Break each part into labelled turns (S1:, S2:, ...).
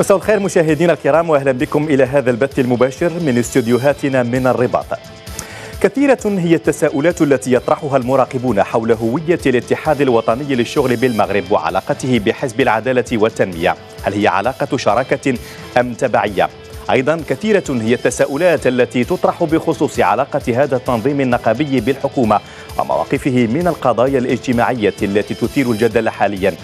S1: مساء الخير مشاهدينا الكرام واهلا بكم الى هذا البث المباشر من استديوهاتنا من الرباط. كثيرة هي التساؤلات التي يطرحها المراقبون حول هوية الاتحاد الوطني للشغل بالمغرب وعلاقته بحزب العدالة والتنمية، هل هي علاقة شراكة ام تبعية؟ أيضا كثيرة هي التساؤلات التي تطرح بخصوص علاقة هذا التنظيم النقابي بالحكومة ومواقفه من القضايا الاجتماعية التي تثير الجدل حاليا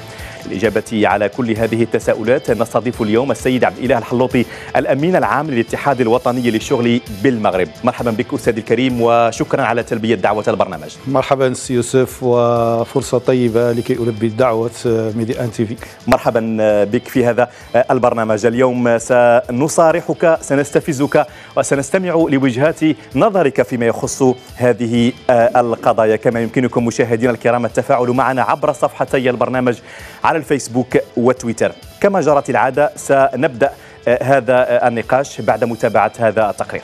S1: للإجابة على كل هذه التساؤلات نستضيف اليوم السيد عبد الإله الحلوطي الأمين العام للاتحاد الوطني للشغل بالمغرب مرحبا بك أستاذ الكريم وشكرا على تلبية دعوة البرنامج
S2: مرحبا سي يوسف
S1: وفرصة طيبة لكي ألبي دعوة ميدي أن تيفي مرحبا بك في هذا البرنامج اليوم سنصارحك سنستفزك وسنستمع لوجهات نظرك فيما يخص هذه القضايا كما يمكنكم مشاهدينا الكرام التفاعل معنا عبر صفحتي البرنامج على الفيسبوك وتويتر كما جرت العادة سنبدأ آه، هذا آه، النقاش بعد متابعة هذا التقرير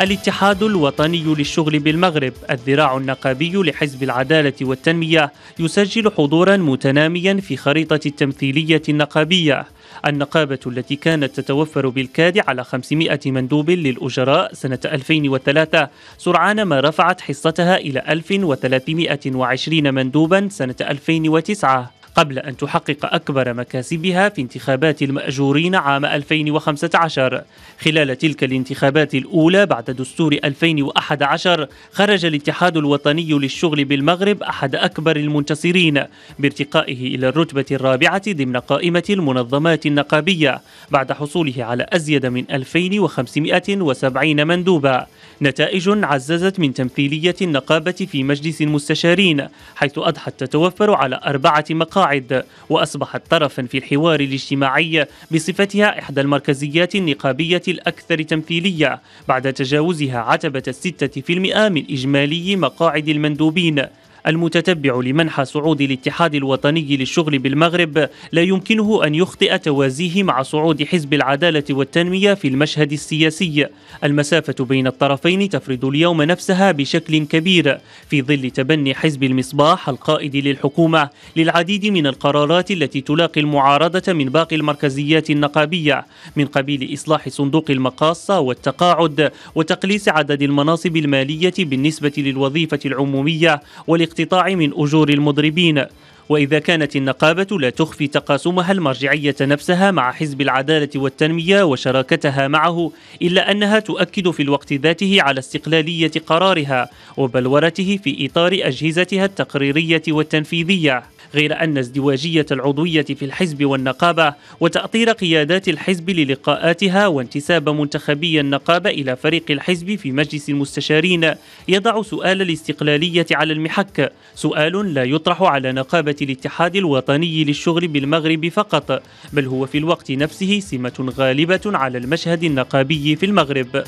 S3: الاتحاد الوطني للشغل بالمغرب الذراع النقابي لحزب العدالة والتنمية يسجل حضورا متناميا في خريطة التمثيلية النقابية النقابة التي كانت تتوفر بالكاد على 500 مندوب للأجراء سنة 2003 سرعان ما رفعت حصتها إلى 1320 مندوبا سنة 2009 قبل أن تحقق أكبر مكاسبها في انتخابات المأجورين عام 2015 خلال تلك الانتخابات الأولى بعد دستور 2011 خرج الاتحاد الوطني للشغل بالمغرب أحد أكبر المنتصرين بارتقائه إلى الرتبة الرابعة ضمن قائمة المنظمات النقابية بعد حصوله على أزيد من 2570 مندوبا نتائج عززت من تمثيلية النقابة في مجلس المستشارين حيث أضحت تتوفر على أربعة مقاعد وأصبحت طرفا في الحوار الاجتماعي بصفتها إحدى المركزيات النقابية الأكثر تمثيلية بعد تجاوزها عتبة الستة في المئة من إجمالي مقاعد المندوبين المتتبع لمنحى صعود الاتحاد الوطني للشغل بالمغرب لا يمكنه أن يخطئ توازيه مع صعود حزب العدالة والتنمية في المشهد السياسي المسافة بين الطرفين تفرض اليوم نفسها بشكل كبير في ظل تبني حزب المصباح القائد للحكومة للعديد من القرارات التي تلاقي المعارضة من باقي المركزيات النقابية من قبيل إصلاح صندوق المقاصة والتقاعد وتقليص عدد المناصب المالية بالنسبة للوظيفة العمومية والإقامة الاقتطاع من أجور المضربين وإذا كانت النقابة لا تخفي تقاسمها المرجعية نفسها مع حزب العدالة والتنمية وشراكتها معه إلا أنها تؤكد في الوقت ذاته على استقلالية قرارها وبلورته في إطار أجهزتها التقريرية والتنفيذية غير أن ازدواجية العضوية في الحزب والنقابة وتأطير قيادات الحزب للقاءاتها وانتساب منتخبي النقابة إلى فريق الحزب في مجلس المستشارين يضع سؤال الاستقلالية على المحك سؤال لا يطرح على نقابة الاتحاد الوطني للشغل بالمغرب فقط بل هو في الوقت نفسه سمة غالبة على المشهد النقابي في المغرب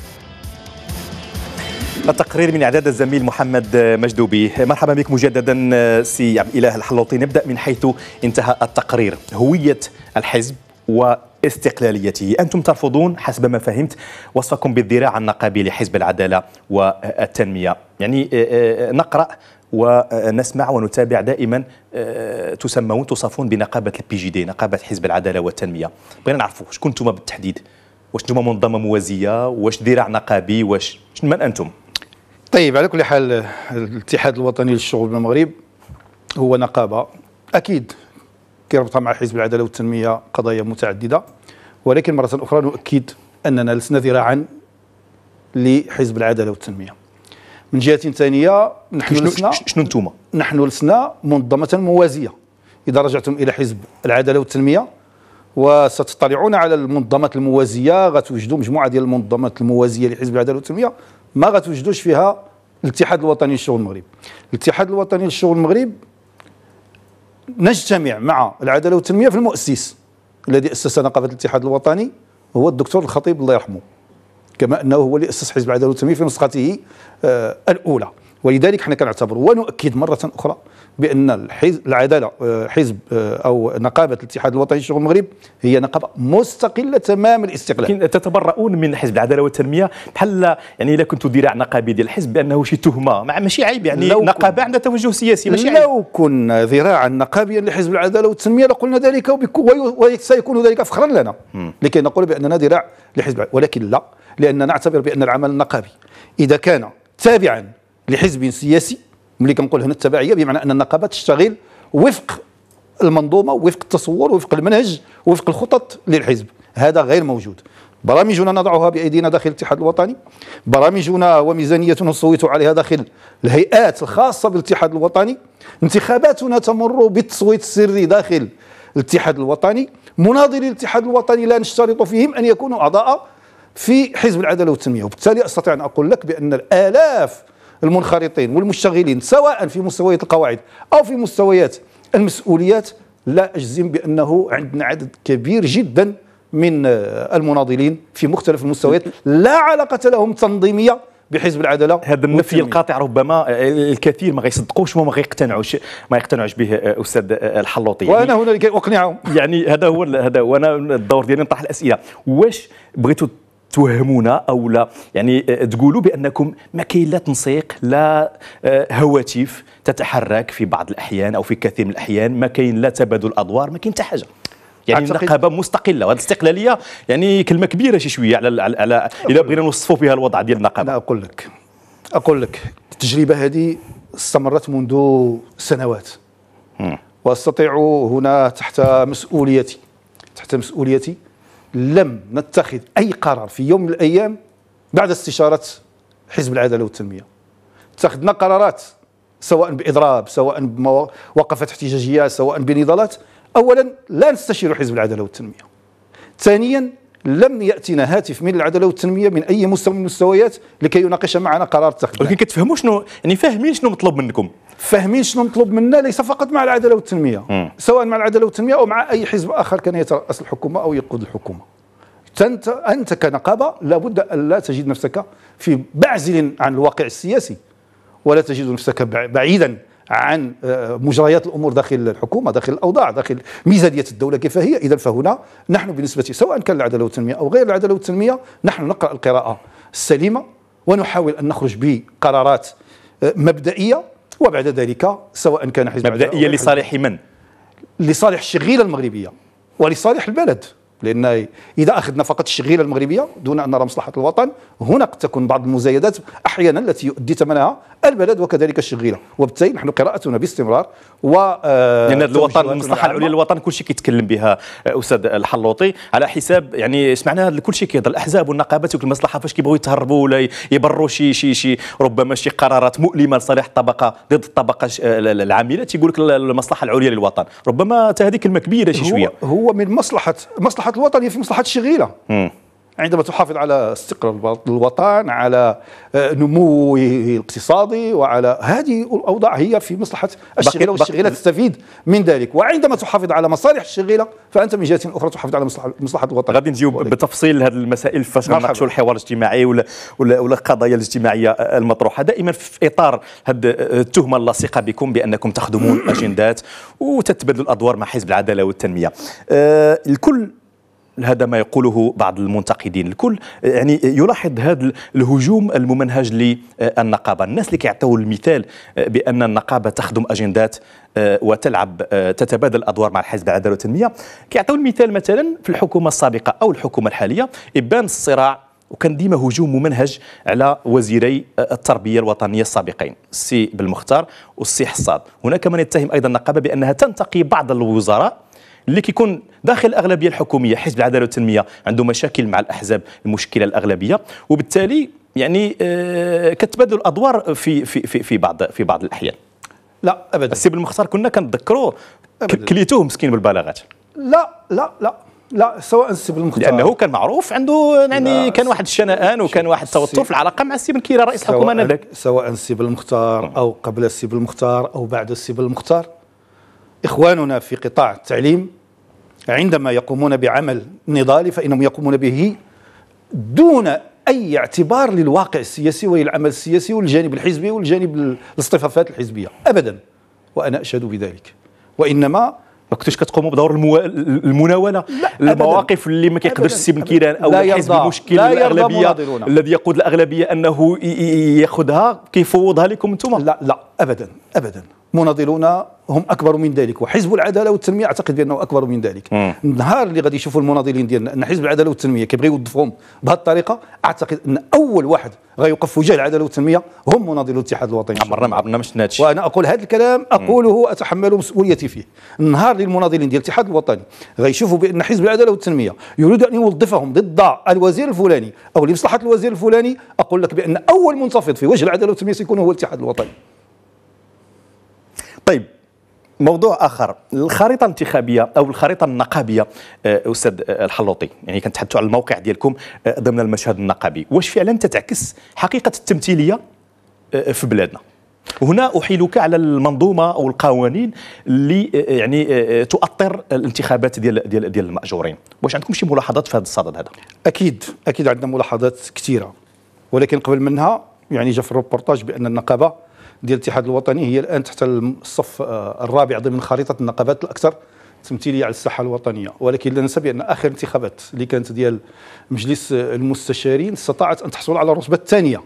S1: التقرير من اعداد الزميل محمد مجدوبي مرحبا بك مجددا سي عبد الحلوطي نبدا من حيث انتهى التقرير هويه الحزب واستقلاليته انتم ترفضون حسب ما فهمت وصفكم بالذراع النقابي لحزب العداله والتنميه يعني آه، آه، نقرا ونسمع ونتابع دائما آه، تسمون تصفون بنقابه البي جي دي نقابه حزب العداله والتنميه بغينا نعرفوا شكون انتم بالتحديد واش انتم منظمه موازيه واش ذراع نقابي واش من انتم طيب على كل حال
S2: الاتحاد الوطني للشغل بالمغرب هو نقابه اكيد كيربطها مع حزب العداله والتنميه قضايا متعدده ولكن مره اخرى نؤكد اننا لسنا ذراعا لحزب العداله والتنميه من جهه ثانيه نحن شنو لسنا شنو انتم نحن لسنا منظمه موازيه اذا رجعتم الى حزب العداله والتنميه وستطلعون على المنظمات الموازيه غتوجدوا مجموعه ديال المنظمات الموازيه لحزب العداله والتنميه ما غتوجدوش فيها الاتحاد الوطني للشغل المغرب الاتحاد الوطني للشغل المغرب نجتمع مع العداله والتنميه في المؤسس الذي اسس نقابه الاتحاد الوطني هو الدكتور الخطيب الله يرحمه كما انه هو اللي اسس حزب العداله والتنميه في نسخته آه الاولى ولذلك حنا كنعتبر ونؤكد مرة أخرى بأن الحزب العدالة آه، حزب آه، أو نقابة
S1: الاتحاد الوطني للشغل المغرب هي نقابة مستقلة تمام الاستقلال لكن تتبرؤون من حزب العدالة والتنمية بحال يعني إلا كنت ذراع نقابي ديال الحزب بأنه شي تهمة مع ماشي عيب يعني لو نقابة
S2: عندها توجه سياسي ماشي عيب لو كنا ذراعا نقابيا لحزب العدالة والتنمية لقلنا ذلك وسيكون ذلك فخرا لنا لكي نقول بأننا ذراع لحزب ولكن لا لأننا نعتبر بأن العمل النقابي إذا كان تابعا لحزب سياسي ملي كنقول هنا التبعيه بمعنى ان النقابه تشتغل وفق المنظومه وفق التصور وفق المنهج وفق الخطط للحزب هذا غير موجود برامجنا نضعها بايدينا داخل الاتحاد الوطني برامجنا وميزانيتنا نصوت عليها داخل الهيئات الخاصه بالاتحاد الوطني انتخاباتنا تمر بالتصويت السري داخل الاتحاد الوطني مناضلي الاتحاد الوطني لا نشترط فيهم ان يكونوا اعضاء في حزب العداله والتنميه وبالتالي استطيع ان اقول لك بان الالاف المنخرطين والمشتغلين سواء في مستويات القواعد أو في مستويات المسؤوليات لا أجزم بأنه عندنا عدد كبير جدا من آه، المناضلين في مختلف المستويات
S1: لا علاقة لهم تنظيمية بحزب العداله هذا النفي القاطع ربما آه، الكثير ما غيصدقوش وما غيقتنعوش ما يقتنعوش به آه، استاذ الحلوطي يعني وانا هنا اقنعهم يعني هذا هو هذا هو انا الدور ديالي نطرح الاسئله واش بغيتوا توهمونا او لا يعني آه، تقولوا بانكم ما كاين لا تنسيق لا آه، هواتف تتحرك في بعض الاحيان او في كثير من الاحيان ما كاين لا تبادل ادوار ما كاين حتى حاجه يعني نقابه مستقله وهذه الاستقلاليه يعني كلمه كبيره شي شويه على على, على الا بغينا نوصفوا فيها الوضع ديال النقابه انا اقول لك
S2: اقول لك التجربه هذه استمرت منذ سنوات واستطيع هنا تحت مسؤوليتي تحت مسؤوليتي لم نتخذ أي قرار في يوم من الأيام بعد استشارة حزب العدالة والتنمية اتخذنا قرارات سواء بإضراب سواء بوقفات احتجاجية سواء بنضالات أولا لا نستشير حزب العدالة والتنمية ثانيا لم ياتنا هاتف من العداله والتنميه من اي مستوى من المستويات لكي يناقش معنا قرار التخلي ولكن كتفهموا شنو يعني فاهمين شنو مطلوب منكم فاهمين شنو مطلوب منا ليس فقط مع العداله والتنميه م. سواء مع العداله والتنميه او مع اي حزب اخر كان يتراس الحكومه او يقود الحكومه انت انت كنقابه لابد ان لا تجد نفسك في بعزل عن الواقع السياسي ولا تجد نفسك بعيدا عن آه، مجريات الامور داخل الحكومه داخل الاوضاع داخل ميزانيه الدوله كيف هي اذا فهنا نحن بالنسبه سواء كان العداله والتنميه او غير العداله والتنميه نحن نقرا القراءه السليمه ونحاول ان نخرج بقرارات آه، مبدئيه وبعد ذلك سواء كان حزب مبدئيه لصالح من؟ لصالح الشغيله المغربيه ولصالح البلد لان اذا اخذنا فقط الشغيله المغربيه دون ان نرى مصلحه الوطن هنا قد تكون بعض المزايدات احيانا التي يؤدي ثمنها البلد وكذلك الشغيله وبالتالي نحن قراءتنا باستمرار
S1: و آه، لان الوطن المصلحه العليا للوطن كل شيء كيتكلم بها استاذ الحلوطي على حساب يعني سمعنا كل شيء كيهضر الاحزاب والنقابات المصلحه فاش كيبغيو يتهربوا ولا يبروا شي شي شي ربما شي قرارات مؤلمه لصالح الطبقه ضد الطبقه العامله تيقول لك المصلحه العليا للوطن ربما حتى هذه كلمه كبيره شي شويه
S2: هو من مصلحه مصلحه الوطن الوطني في مصلحه الشغيله عندما تحافظ على استقرار الوطن على آه، نموه الاقتصادي وعلى هذه الاوضاع هي في مصلحه الشغيله والشغيله تستفيد من ذلك وعندما تحافظ على مصالح الشغيله
S1: فانت من جهه اخرى تحافظ على مصلحه مصلحه الوطن غادي نجيو بالتفصيل لهذه المسائل فاش نناقشوا الحوار الاجتماعي ولا ولا, القضايا الاجتماعيه آه، المطروحه دائما في اطار هذه آه، التهمه اللاصقه بكم بانكم تخدمون اجندات وتتبادلوا الادوار مع حزب العداله والتنميه الكل هذا ما يقوله بعض المنتقدين الكل يعني يلاحظ هذا الهجوم الممنهج للنقابه الناس اللي كيعطيو المثال بان النقابه تخدم اجندات آه، وتلعب آه، تتبادل الادوار مع الحزب العداله والتنميه كيعطيو المثال مثلا في الحكومه السابقه او الحكومه الحاليه ابان الصراع وكان ديما هجوم ممنهج على وزيري آه، التربيه الوطنيه السابقين السي بالمختار والسي حصاد هناك من يتهم ايضا النقابه بانها تنتقي بعض الوزراء اللي كيكون داخل الاغلبيه الحكوميه حزب العداله والتنميه عنده مشاكل مع الاحزاب المشكله الاغلبيه وبالتالي يعني آه كتبادل الادوار في في في, في بعض في بعض الاحيان لا ابدا السي بالمختار كنا كنتذكروه كليتوه مسكين بالبلاغات
S2: لا لا لا لا سواء السي بالمختار لانه كان معروف عنده يعني كان
S1: واحد الشنآن وكان واحد التوتر في العلاقه مع السي بن رئيس الحكومه انذاك
S2: سواء السي بالمختار نعم. او قبل السي بالمختار او بعد السي بالمختار اخواننا في قطاع التعليم عندما يقومون بعمل نضالي فإنهم يقومون به دون أي اعتبار للواقع السياسي وللعمل السياسي والجانب الحزبي والجانب الاصطفافات
S1: الحزبية أبدا وأنا أشهد بذلك وإنما كنتوش كتقوموا بدور المو... المناوله المواقف اللي ما كيقدرش السي بن كيران او الحزب المشكل الاغلبيه الذي يقود الاغلبيه انه ياخذها كيفوضها لكم انتم لا لا
S2: ابدا ابدا مناضلون هم اكبر من ذلك وحزب العداله والتنميه اعتقد بانه اكبر من ذلك مم. النهار اللي غادي يشوفوا المناضلين ديالنا ان حزب العداله والتنميه كيبغي يوظفهم بهذه الطريقه اعتقد ان اول واحد في وجه العداله والتنميه هم مناضلو الاتحاد الوطني عمرنا ما عمرنا مش ناتش. وانا اقول هذا الكلام اقوله اتحمل مسؤوليتي فيه النهار اللي المناضلين ديال الاتحاد الوطني غيشوفوا بان حزب العداله والتنميه يريد ان يوظفهم ضد الوزير الفلاني او لمصلحه
S1: الوزير الفلاني اقول لك بان اول منتفض في وجه العداله والتنميه سيكون هو الاتحاد الوطني طيب موضوع اخر الخريطه الانتخابيه او الخريطه النقابيه آه، استاذ آه، الحلوطي يعني كنتحدثوا على الموقع ديالكم آه، ضمن المشهد النقابي واش فعلا تتعكس حقيقه التمثيليه في بلادنا هنا احيلك على المنظومه او القوانين اللي يعني تؤطر الانتخابات ديال ديال ديال الماجورين واش عندكم شي ملاحظات في هذا الصدد هذا اكيد اكيد عندنا ملاحظات
S2: كثيره ولكن قبل منها يعني جا في الروبورتاج بان النقابه ديال الاتحاد الوطني هي الان تحت الصف آه، الرابع ضمن خريطه النقابات الاكثر تمثيليه على الساحه الوطنيه ولكن لا ننسى بان اخر انتخابات اللي كانت ديال مجلس المستشارين استطاعت ان تحصل على الرتبه الثانيه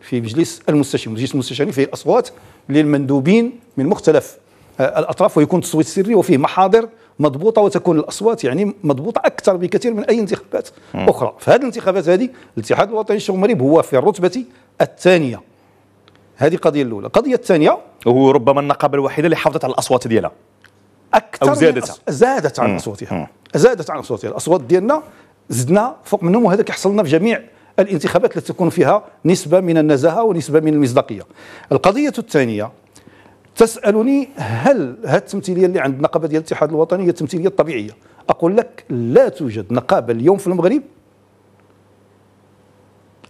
S2: في مجلس المستشارين مجلس المستشارين فيه اصوات للمندوبين من مختلف آه، الاطراف ويكون تصويت سري وفيه محاضر مضبوطه وتكون الاصوات يعني مضبوطه اكثر بكثير من اي انتخابات اخرى فهذه الانتخابات هذه الاتحاد الوطني الشمالي هو في الرتبه الثانيه هذه القضيه الاولى القضيه الثانيه
S1: هو ربما النقابه الوحيده اللي حافظت على الاصوات ديالها اكثر أو زادت
S2: زادت عن اصواتها زادت عن اصواتها الاصوات ديالنا زدنا فوق منهم وهذا كيحصلنا في جميع الانتخابات التي تكون فيها نسبه من النزاهه ونسبه من المصداقيه القضيه الثانيه تسالني هل هذه التمثيليه اللي عند النقابه ديال الاتحاد الوطني هي التمثيليه الطبيعيه اقول لك لا توجد نقابه اليوم في المغرب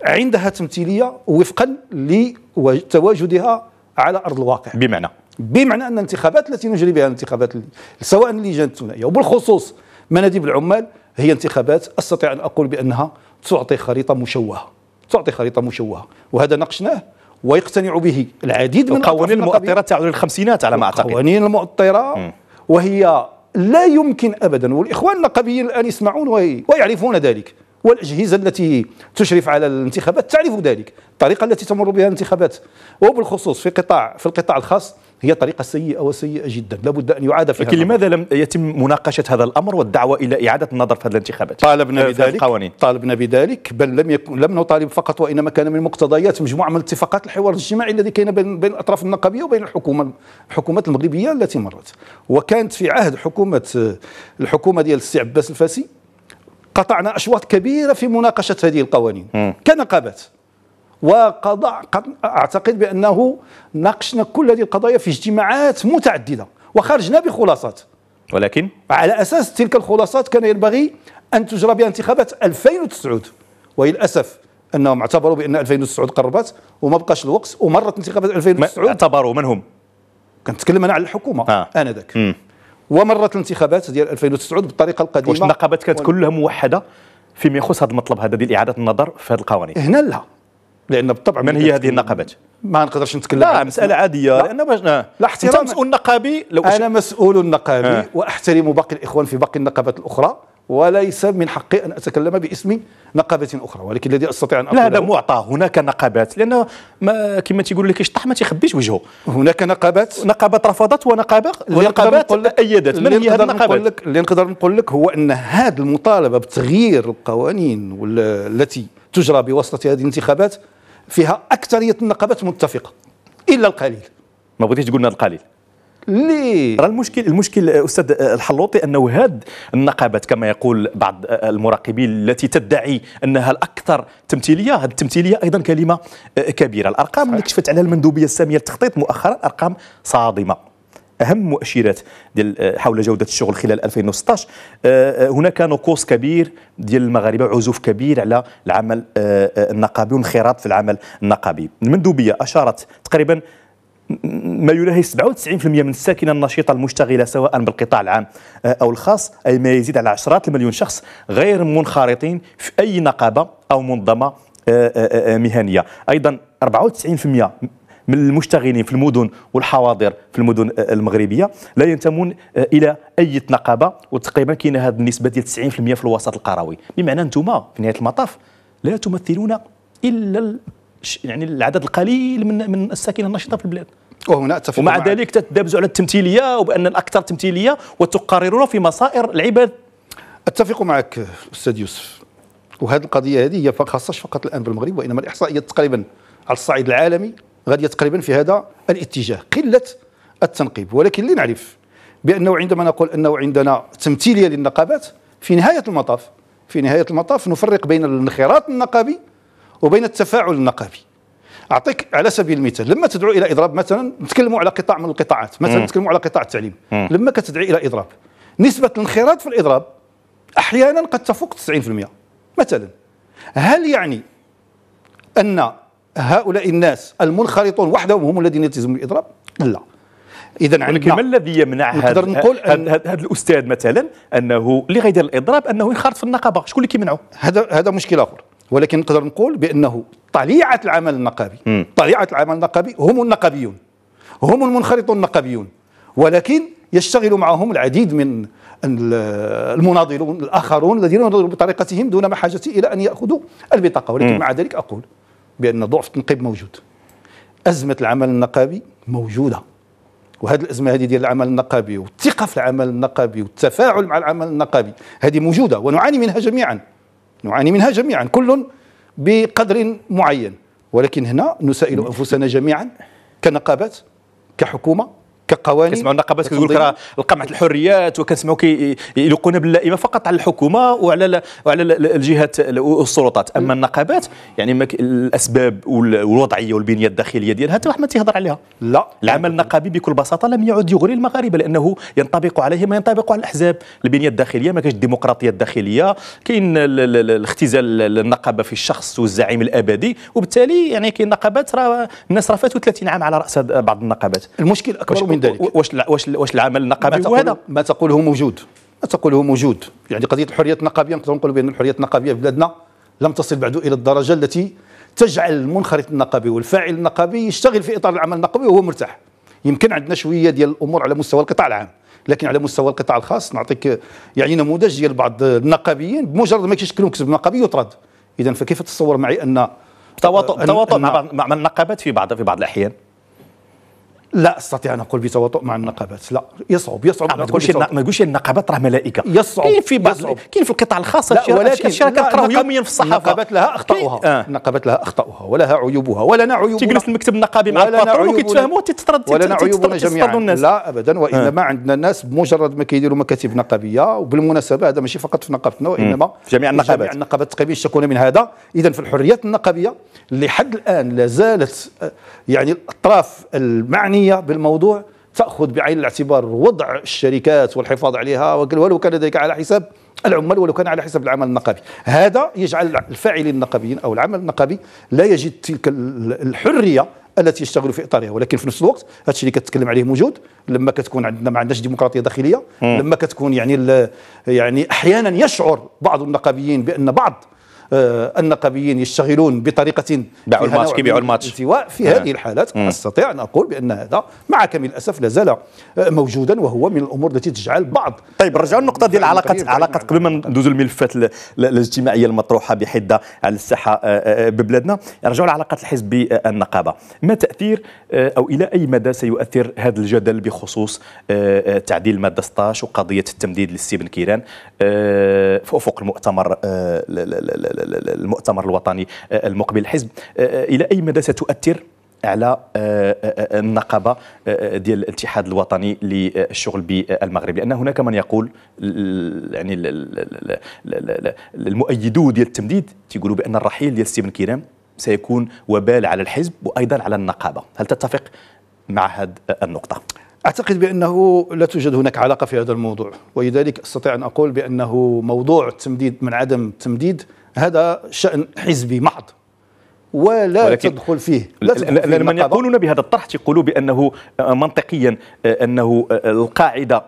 S2: عندها تمثيليه وفقا لتواجدها على ارض الواقع بمعنى بمعنى ان الانتخابات التي نجري بها الانتخابات سواء اللجان الثنائيه يعني وبالخصوص مناديب العمال هي انتخابات استطيع ان اقول بانها تعطي خريطه مشوهه تعطي خريطه مشوهه وهذا ناقشناه ويقتنع به العديد من القوانين المؤطره تعود الخمسينات على ما اعتقد القوانين المؤطره وهي لا يمكن ابدا والاخوان النقبيين الان يسمعون ويعرفون ذلك والأجهزة التي تشرف على الانتخابات تعرف ذلك الطريقة التي تمر بها الانتخابات وبالخصوص في قطاع في القطاع الخاص هي طريقة سيئة وسيئة جدا لابد أن يعاد فيها لكن
S1: لماذا لم يتم مناقشة هذا الأمر والدعوة إلى إعادة النظر في هذه
S2: الانتخابات طالبنا يعني بذلك القوانين. طالبنا بذلك بل لم يكن لم نطالب فقط وإنما كان من مقتضيات مجموعة من اتفاقات الحوار الاجتماعي الذي كان بين بين الأطراف النقابية وبين الحكومة الحكومات المغربية التي مرت وكانت في عهد حكومة الحكومة ديال السي عباس الفاسي قطعنا أشواط كبيرة في مناقشة هذه القوانين م. كنقابات وقضاء أعتقد بأنه ناقشنا كل هذه القضايا في اجتماعات متعددة وخرجنا بخلاصات ولكن على أساس تلك الخلاصات كان ينبغي أن تجرى بها انتخابات 2009 وللأسف انهم اعتبروا بان 2009 قربت وما بقاش الوقت ومرت انتخابات 2009 اعتبروا من
S1: هم؟ كنتكلم انا على الحكومه آه. انذاك ومرت الانتخابات ديال 2009 بالطريقه القديمه واش النقابات كانت كلها موحده فيما يخص هذا المطلب هذا ديال اعاده النظر في هذه القوانين هنا لا لان بالطبع من هي هذه النقابات
S2: ما نقدرش نتكلم لا مساله عاديه لا. لان باش آه. لا احترام مسؤول نقابي لو انا مسؤول نقابي آه. واحترم باقي الاخوان في باقي النقابات الاخرى وليس من حقي أن أتكلم باسم نقابة أخرى ولكن الذي أستطيع
S1: أن اقول لا هذا معطى هناك نقابات لأن ما كما تيقول لك الشطح ما تيخبيش وجهه هناك نقابات نقابات رفضت ونقابة ونقابات أيدت من هي هذه النقابات
S2: اللي نقدر نقول لك هو أن هذه المطالبة بتغيير القوانين التي تجرى بواسطة هذه الانتخابات فيها أكثرية النقابات متفقة إلا القليل
S1: ما بغيتيش تقول لنا القليل ليه؟ المشكل المشكل استاذ الحلوطي انه هاد النقابات كما يقول بعض المراقبين التي تدعي انها الاكثر تمثيليه هذه التمثيليه ايضا كلمه كبيره الارقام اللي كشفت عليها المندوبيه الساميه للتخطيط مؤخرا ارقام صادمه اهم مؤشرات ديال حول جوده الشغل خلال 2016 آه، آه، هناك نقص كبير ديال المغاربه عزوف كبير على العمل آه، النقابي وانخراط في العمل النقابي المندوبيه اشارت تقريبا ما يلهي 97% من الساكنه النشيطه المشتغله سواء بالقطاع العام آه، او الخاص اي ما يزيد على عشرات المليون شخص غير منخرطين في اي نقابه او منظمه آه، آه، مهنيه ايضا 94% من المشتغلين في المدن والحواضر في المدن المغربيه لا ينتمون الى اي نقابه وتقريبا كاين هذه النسبه ديال 90% في الوسط القروي بمعنى انتم في نهايه المطاف لا تمثلون الا يعني العدد القليل من من الساكنه النشطه في البلاد وهنا اتفق ومع ذلك تتدابزوا على التمثيليه وبان الاكثر تمثيليه وتقررون في مصائر العباد اتفق معك استاذ يوسف وهذه القضيه هذه هي خاصه فقط
S2: الان بالمغرب وانما الاحصائيات تقريبا على الصعيد العالمي غاديه تقريبا في هذا الاتجاه قله التنقيب ولكن لنعرف بانه عندما نقول انه عندنا تمثيليه للنقابات في نهايه المطاف في نهايه المطاف نفرق بين الانخراط النقابي وبين التفاعل النقابي اعطيك على سبيل المثال لما تدعو الى اضراب مثلا نتكلموا على قطاع من القطاعات مثلا نتكلموا على قطاع التعليم مم. لما كتدعي الى اضراب نسبه الانخراط في الاضراب احيانا قد تفوق 90% مثلا هل يعني ان هؤلاء الناس المنخرطون وحدهم هم الذين يلتزمون بالاضراب
S1: لا اذا ولكن ما الذي يمنع هذا نقول هذا الاستاذ مثلا انه اللي غيدير الاضراب انه ينخرط في النقابه شكون اللي كيمنعه هذا هذا مشكل اخر ولكن نقدر نقول
S2: بانه طليعه العمل النقابي طليعه العمل النقابي هم النقابيون هم المنخرطون النقابيون ولكن يشتغل معهم العديد من المناضلون الاخرون الذين يناضلون بطريقتهم دون محاجه الى ان ياخذوا البطاقه ولكن م. مع ذلك اقول بان ضعف التنقيب موجود ازمه العمل النقابي موجوده وهذه الازمه هذه ديال العمل النقابي والثقه في العمل النقابي والتفاعل مع العمل النقابي هذه موجوده ونعاني منها جميعا نعاني منها جميعا كل بقدر معين ولكن هنا نسائل أنفسنا جميعا كنقابات
S1: كحكومة كقوانين كنسمعوا النقابات كتقول لك راه القمع الحريات وكنسمعوا يلقون باللائمه فقط على الحكومه وعلى وعلى الجهات والسلطات اما النقابات يعني الاسباب والوضعيه والبنيه الداخليه ديالها حتى واحد ما تيهضر عليها لا العمل النقابي بكل بساطه لم يعد يغري المغاربه لانه ينطبق عليه ما ينطبق على الاحزاب البنيه الداخليه ما كاينش الديمقراطيه الداخليه كاين الاختزال النقابه في الشخص والزعيم الابدي وبالتالي يعني كاين نقابات راه الناس راه فاتوا 30 عام على راس بعض النقابات المشكل اكبر من ذلك
S2: واش واش واش العمل النقابي تقول هذا ما تقوله موجود ما تقوله موجود يعني قضيه الحريه النقابيه نقدر نقول بان الحريه النقابيه في بلادنا لم تصل بعد الى الدرجه التي تجعل المنخرط النقابي والفاعل النقابي يشتغل في اطار العمل النقابي وهو مرتاح يمكن عندنا شويه ديال الامور على مستوى القطاع العام لكن على مستوى القطاع الخاص نعطيك يعني نموذج ديال بعض النقابيين بمجرد ما كيشكلوا كتب نقابي يطرد اذا فكيف تتصور معي
S1: ان تواطؤ تواطؤ مع, مع النقابات في بعض في بعض الاحيان
S2: لا استطيع ان اقول بتواطؤ مع النقابات لا يصعب يصعب آه، ما تقولش ما تقولش النقابات راه ملائكه يصعب
S1: كاين في بعض كاين في القطاع الخاص لا ولكن الشركه كنقراو يوميا في الصحافه
S2: النقابات لها اخطاؤها آه. النقابات لها اخطاؤها ولها عيوبها ولنا عيوبنا تجلس في المكتب النقابي مع الباطون وكيتفاهموا تتطرد ولنا عيوبنا جميعا لا ابدا وانما آه. عندنا الناس بمجرد ما كيديروا مكاتب نقابيه وبالمناسبه هذا ماشي فقط في نقابتنا وانما في جميع النقابات جميع النقابات تقريبا يشتكون من هذا اذا في الحريات النقابيه لحد الان لا زالت آه، يعني الاطراف المعنيه العلمية بالموضوع تأخذ بعين الاعتبار وضع الشركات والحفاظ عليها ولو كان ذلك على حساب العمال ولو كان على حساب العمل النقابي هذا يجعل الفاعلين النقابيين أو العمل النقابي لا يجد تلك الحرية التي يشتغلوا في اطارها ولكن في نفس الوقت هذا الشيء اللي كتكلم عليه موجود لما كتكون عندنا ما عندناش ديمقراطيه داخليه م. لما كتكون يعني يعني احيانا يشعر بعض النقابيين بان بعض آه، النقبيين يشتغلون بطريقه باعوا الماتش كي باعوا الماتش في نعم. هذه الحالات استطيع ان اقول بان هذا مع كامل
S1: الاسف لازال آه،
S2: موجودا وهو من الامور التي تجعل بعض
S1: طيب رجعوا النقطه ديال العلاقات علاقات نعم. قبل ما ندوزوا الملفات الاجتماعيه المطروحه بحده على الساحه آه، ببلادنا رجعوا لعلاقات الحزب بالنقابه ما تاثير او الى اي مدى سيؤثر هذا الجدل بخصوص تعديل الماده 16 وقضيه التمديد للسي بن كيران في افق المؤتمر المؤتمر الوطني آه، المقبل الحزب آه، آه، الى اي مدى ستؤثر على النقابه ديال الاتحاد الوطني للشغل بالمغرب لان هناك من يقول يعني المؤيدو ديال التمديد تيقولوا بان الرحيل ديال ستيفن كيرام سيكون وبال على الحزب وايضا على النقابه هل تتفق مع هذه النقطه اعتقد بانه لا توجد هناك علاقه في هذا الموضوع ولذلك استطيع ان اقول
S2: بانه موضوع التمديد من عدم التمديد هذا شأن حزبي محض
S1: ولا تدخل
S2: فيه لا تدخل فيه من يقولون
S1: بهذا الطرح يقولوا بأنه آه، منطقيا آه، أنه آه، القاعدة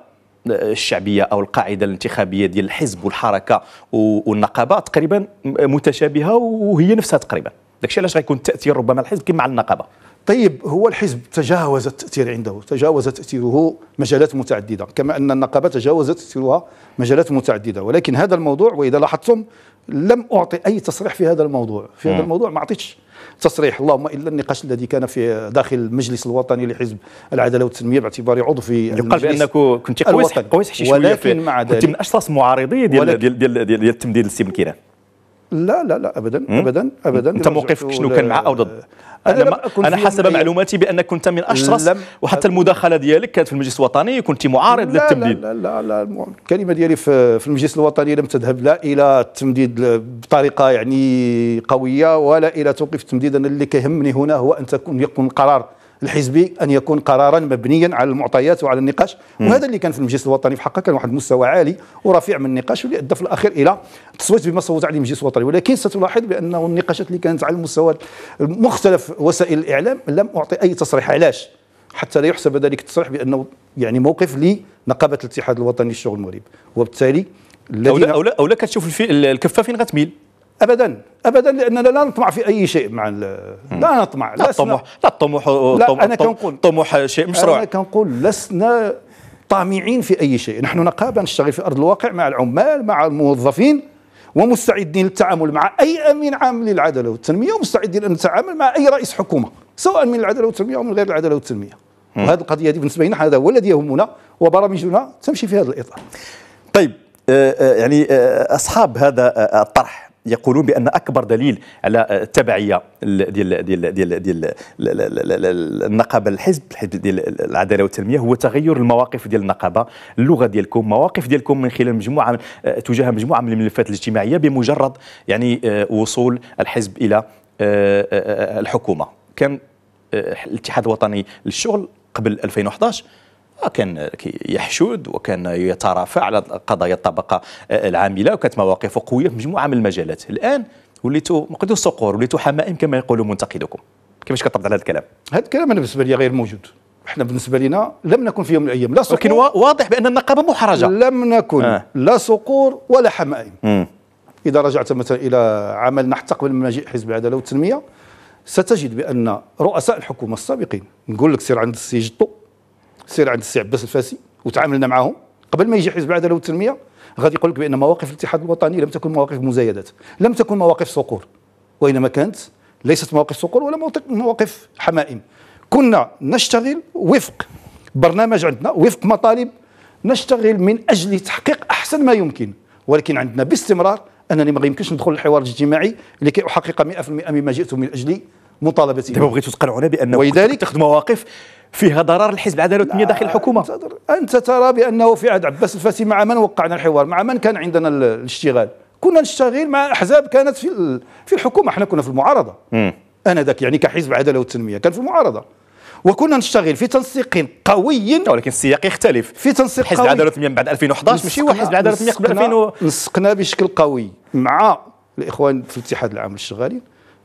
S1: الشعبيه او القاعده الانتخابيه ديال الحزب والحركه والنقابه تقريبا متشابهه وهي نفسها تقريبا داكشي علاش غيكون التاثير ربما الحزب كما على النقابه طيب هو الحزب تجاوز التاثير
S2: عنده تجاوز تاثيره مجالات متعدده كما ان النقابه تجاوزت تاثيرها مجالات متعدده ولكن هذا الموضوع واذا لاحظتم لم أعطي أي تصريح في هذا الموضوع في هذا الموضوع ما أعطيتش تصريح اللهم الا النقاش الذي كان في داخل المجلس الوطني لحزب العداله والتنميه باعتباري عضو في يقال بانك كنت قويس قويس حشيشويه ولكن مع ذلك كنت من
S1: اشخاص معارضي ديال ديال ديال, ديال, ديال التمديد للسي بن كيران لا لا لا ابدا ابدا ابدا انت موقفك شنو كان مع او ضد؟ انا لم انا حسب معلوماتي بانك كنت من اشرس وحتى المداخله ديالك كانت في المجلس الوطني كنت معارض لا للتمديد لا لا لا, لا
S2: الكلمه ديالي في المجلس الوطني لم تذهب لا الى التمديد بطريقه يعني قويه ولا الى توقيف التمديد انا اللي كيهمني هنا هو ان تكون يكون قرار الحزبي ان يكون قرارا مبنيا على المعطيات وعلى النقاش وهذا اللي كان في المجلس الوطني في حقه كان واحد المستوى عالي ورفيع من النقاش واللي ادى في الاخير الى تصويت بما صوت عليه المجلس الوطني ولكن ستلاحظ بانه النقاشات اللي كانت على المستوى مختلف وسائل الاعلام لم اعطي اي تصريح علاش حتى لا يحسب ذلك التصريح بانه يعني موقف لنقابه الاتحاد الوطني للشغل المغرب وبالتالي او لا او لا, أو لا كتشوف الكفه فين غتميل ابدا ابدا لاننا لا نطمع في اي شيء مع لا نطمع لا الطموح لا الطموح لا انا كنقول طموح شيء مشروع انا كنقول لسنا طامعين في اي شيء نحن نقابه نشتغل في ارض الواقع مع العمال مع الموظفين ومستعدين للتعامل مع اي امين عام للعداله والتنميه ومستعدين ان نتعامل مع اي رئيس حكومه سواء من العداله والتنميه او من غير العداله والتنميه وهذه القضيه هذه بالنسبه لنا هذا هو الذي يهمنا وبرامجنا تمشي في هذا الاطار طيب
S1: آه، آه، يعني آه، اصحاب هذا الطرح يقولون بان اكبر دليل على التبعيه ديال ديال ديال ديال النقابه الحزب الحزب ديال العداله والتنميه هو تغير المواقف ديال النقابه اللغه ديالكم مواقف ديالكم من خلال مجموعه آه، تجاه مجموعه من الملفات الاجتماعيه بمجرد يعني آه، وصول الحزب الى آه، الحكومه كان الاتحاد الوطني للشغل قبل 2011 كان يحشد وكان يترافع على قضايا الطبقه العامله وكانت مواقفه قويه في مجموعه من المجالات الان وليتوا ما الصقور صقور وليتوا حمائم كما يقول منتقدكم كيفاش كترد على هذا الكلام هذا الكلام انا بالنسبه لي غير موجود احنا
S2: بالنسبه لنا لم نكن في يوم من الايام لا صقور ولكن واضح بان النقابه محرجه لم نكن آه. لا صقور ولا حمائم مم. اذا رجعت مثلا الى عملنا حتى قبل ما نجيء حزب العداله والتنميه ستجد بان رؤساء الحكومه السابقين نقول لك سير عند السي جطو سير عند السي عباس الفاسي وتعاملنا معهم قبل ما يجي حزب العداله والتنميه غادي يقول لك بان مواقف الاتحاد الوطني لم تكن مواقف مزايدات لم تكن مواقف صقور وانما كانت ليست مواقف صقور ولا مواقف حمائم كنا نشتغل وفق برنامج عندنا وفق مطالب نشتغل من اجل تحقيق احسن ما يمكن ولكن عندنا باستمرار انني ما يمكنش ندخل الحوار الاجتماعي لكي احقق 100% مما جئت من اجله مطالبتي دابا بغيتوا تقنعونا بان ولذلك تخدم مواقف فيها ضرر الحزب العداله والتنميه داخل الحكومه آه، انت ترى بانه في عهد عباس الفاسي مع من وقعنا الحوار مع من كان عندنا الاشتغال كنا نشتغل مع احزاب كانت في في الحكومه احنا كنا في المعارضه انا ذاك يعني كحزب العداله والتنميه كان في المعارضه وكنا نشتغل في تنسيق
S1: قوي ولكن السياق يختلف في تنسيق حزب العداله والتنميه بعد 2011 ماشي هو حزب العداله والتنميه قبل 2000
S2: نسقنا بشكل قوي مع الاخوان في الاتحاد العام للشغالين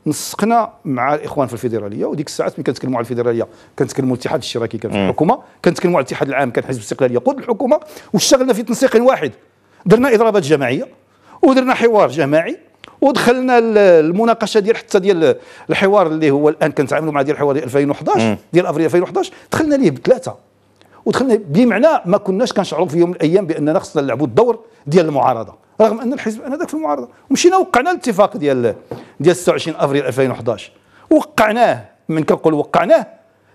S2: نسقنا مع الاخوان في الفيدراليه وديك الساعات ملي كنتكلموا على الفيدراليه كنتكلموا الاتحاد الاشتراكي كان في الحكومه كنتكلموا على الاتحاد العام كان حزب الاستقلال يقود الحكومه واشتغلنا في تنسيق واحد درنا اضرابات جماعيه ودرنا حوار جماعي ودخلنا المناقشه ديال حتى ديال الحوار اللي هو الان كنتعاملوا مع ديال الحوار ديال 2011 ديال افريل 2011 دخلنا ليه بثلاثه ودخلنا بمعنى ما كناش كنشعروا في يوم من الايام باننا خصنا نلعبوا الدور ديال المعارضه رغم ان الحزب انا ذاك في المعارضه ومشينا وقعنا الاتفاق ديال ديال 26 افريل 2011 وقعناه من كنقول وقعناه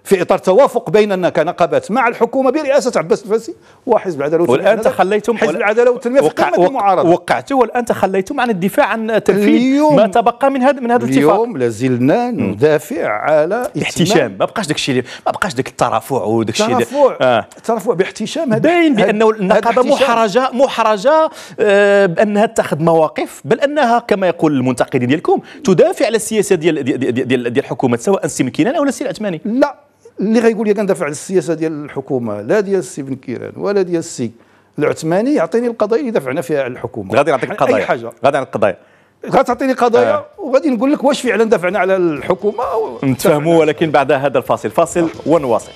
S2: في اطار توافق بيننا كنقابات مع الحكومه برئاسه عباس الفاسي وحزب العداله والتنميه والان تخليتم حزب العداله والتنميه في قمه
S1: المعارضه وقعتوا والان تخليتم عن الدفاع عن تنفيذ ما تبقى من هذا من هذا الاتفاق اليوم لازلنا ندافع على احتشام ما بقاش داك الشيء ما بقاش داك الترافع وداك الشيء الترافع آه. باحتشام هذا باين بانه النقابه محرجه محرجه آه بانها تاخذ مواقف بل انها كما يقول المنتقدين ديالكم تدافع على السياسه ديال ديال ديال, ديال, ديال الحكومه سواء السي مكينان او السي العثماني لا اللي غيقول لك ندافع على السياسه
S2: ديال الحكومه لا ديال السي بن كيران ولا ديال السي العثماني يعطيني القضايا اللي دفعنا فيها
S1: على الحكومه غادي نعطيك القضايا اي حاجه غادي نعطيك قضايا غتعطيني قضايا آه.
S2: وغادي نقول لك واش فعلا
S1: دفعنا على الحكومه نتفاهموا ولكن بعد هذا الفاصل فاصل ونواصل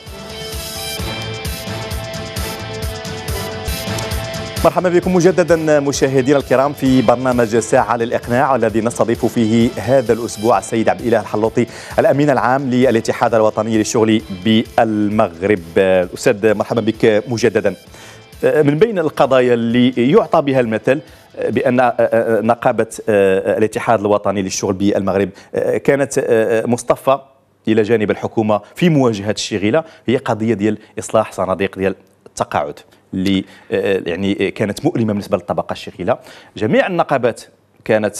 S1: مرحبا بكم مجددا مشاهدينا الكرام في برنامج ساعة للإقناع الذي نستضيف فيه هذا الأسبوع السيد عبد الإله الحلوطي الأمين العام للاتحاد الوطني للشغل بالمغرب أستاذ مرحبا بك مجددا من بين القضايا اللي يعطى بها المثل بان آه، آه، آه، نقابه الاتحاد الوطني للشغل بالمغرب كانت مصطفى الى جانب الحكومه في مواجهه الشغيله هي قضيه ديال اصلاح صناديق ديال التقاعد اللي آه، آه، يعني آه، كانت مؤلمه بالنسبه للطبقه الشغيلة جميع النقابات كانت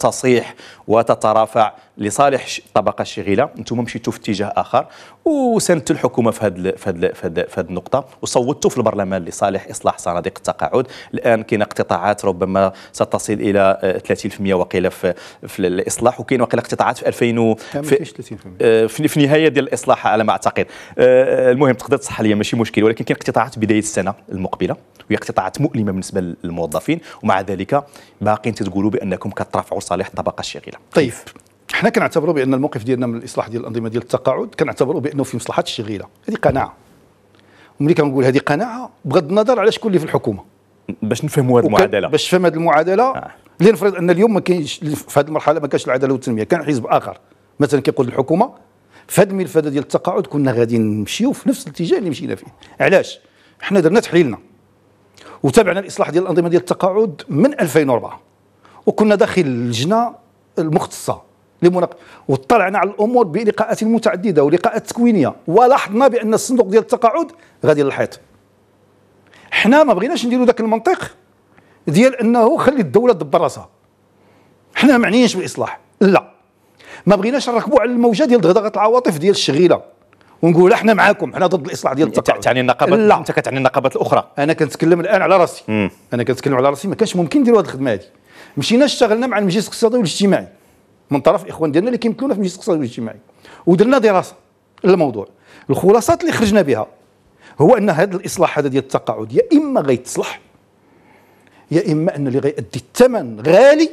S1: تصيح وتترافع لصالح الطبقه الشغيله انتم مشيتوا في اتجاه اخر وساندتوا الحكومه في هذه في هذه في هذه النقطه وصوتوا في البرلمان لصالح اصلاح صناديق التقاعد الان كاين اقتطاعات ربما ستصل الى 30% آه، وقيل في, في الاصلاح وكاين وقيل اقتطاعات في 2000 في, آه، في, في نهايه ديال الاصلاح على ما اعتقد آه، المهم تقدر تصح لي ماشي مشكل ولكن كاين اقتطاعات بدايه السنه المقبله وهي اقتطاعات مؤلمه بالنسبه للموظفين ومع ذلك باقيين تقولوا بانكم كترفعوا صالح الطبقه الشغيله طيب, طيب. احنا
S2: كنعتبروا بان الموقف ديالنا من الاصلاح ديال الانظمه ديال التقاعد كنعتبروا بانه في مصلحه الشغيله هذه قناعه وملي كنقول هذه قناعه بغض النظر على شكون اللي في الحكومه باش نفهموا هذه المعادله باش نفهم هذه المعادله آه. لنفرض ان اليوم ما كاينش في هذه المرحله ما كانش العداله والتنميه كان حزب اخر مثلا كيقول الحكومه في هذا الملف هذا ديال التقاعد كنا غادي نمشيو في نفس الاتجاه اللي مشينا فيه علاش حنا درنا تحليلنا وتابعنا الاصلاح ديال الانظمه ديال التقاعد من 2004 وكنا داخل اللجنه المختصه لمناق وطلعنا على الامور بلقاءات متعدده ولقاءات تكوينيه ولاحظنا بان الصندوق ديال التقاعد غادي للحيط حنا ما بغيناش نديروا ذاك المنطق ديال انه خلي الدوله تدبر راسها حنا ما معنيينش بالاصلاح لا ما بغيناش نركبوا على الموجه ديال دغدغه العواطف ديال الشغيله ونقول احنا معاكم حنا ضد الاصلاح ديال التقاعد تعني النقابات لا انت كتعني النقابات الاخرى انا كنتكلم الان على راسي انا كنتكلم على راسي ما كانش ممكن نديروا هذه الخدمه هذه مشينا اشتغلنا مع المجلس الاقتصادي والاجتماعي من طرف الاخوان ديالنا اللي كيمثلونا في المجلس الاقتصادي والاجتماعي ودرنا دراسه للموضوع الخلاصات اللي خرجنا بها هو ان هذا الاصلاح هذا ديال التقاعد يا اما غيتصلح يا اما ان اللي غيأدي الثمن غالي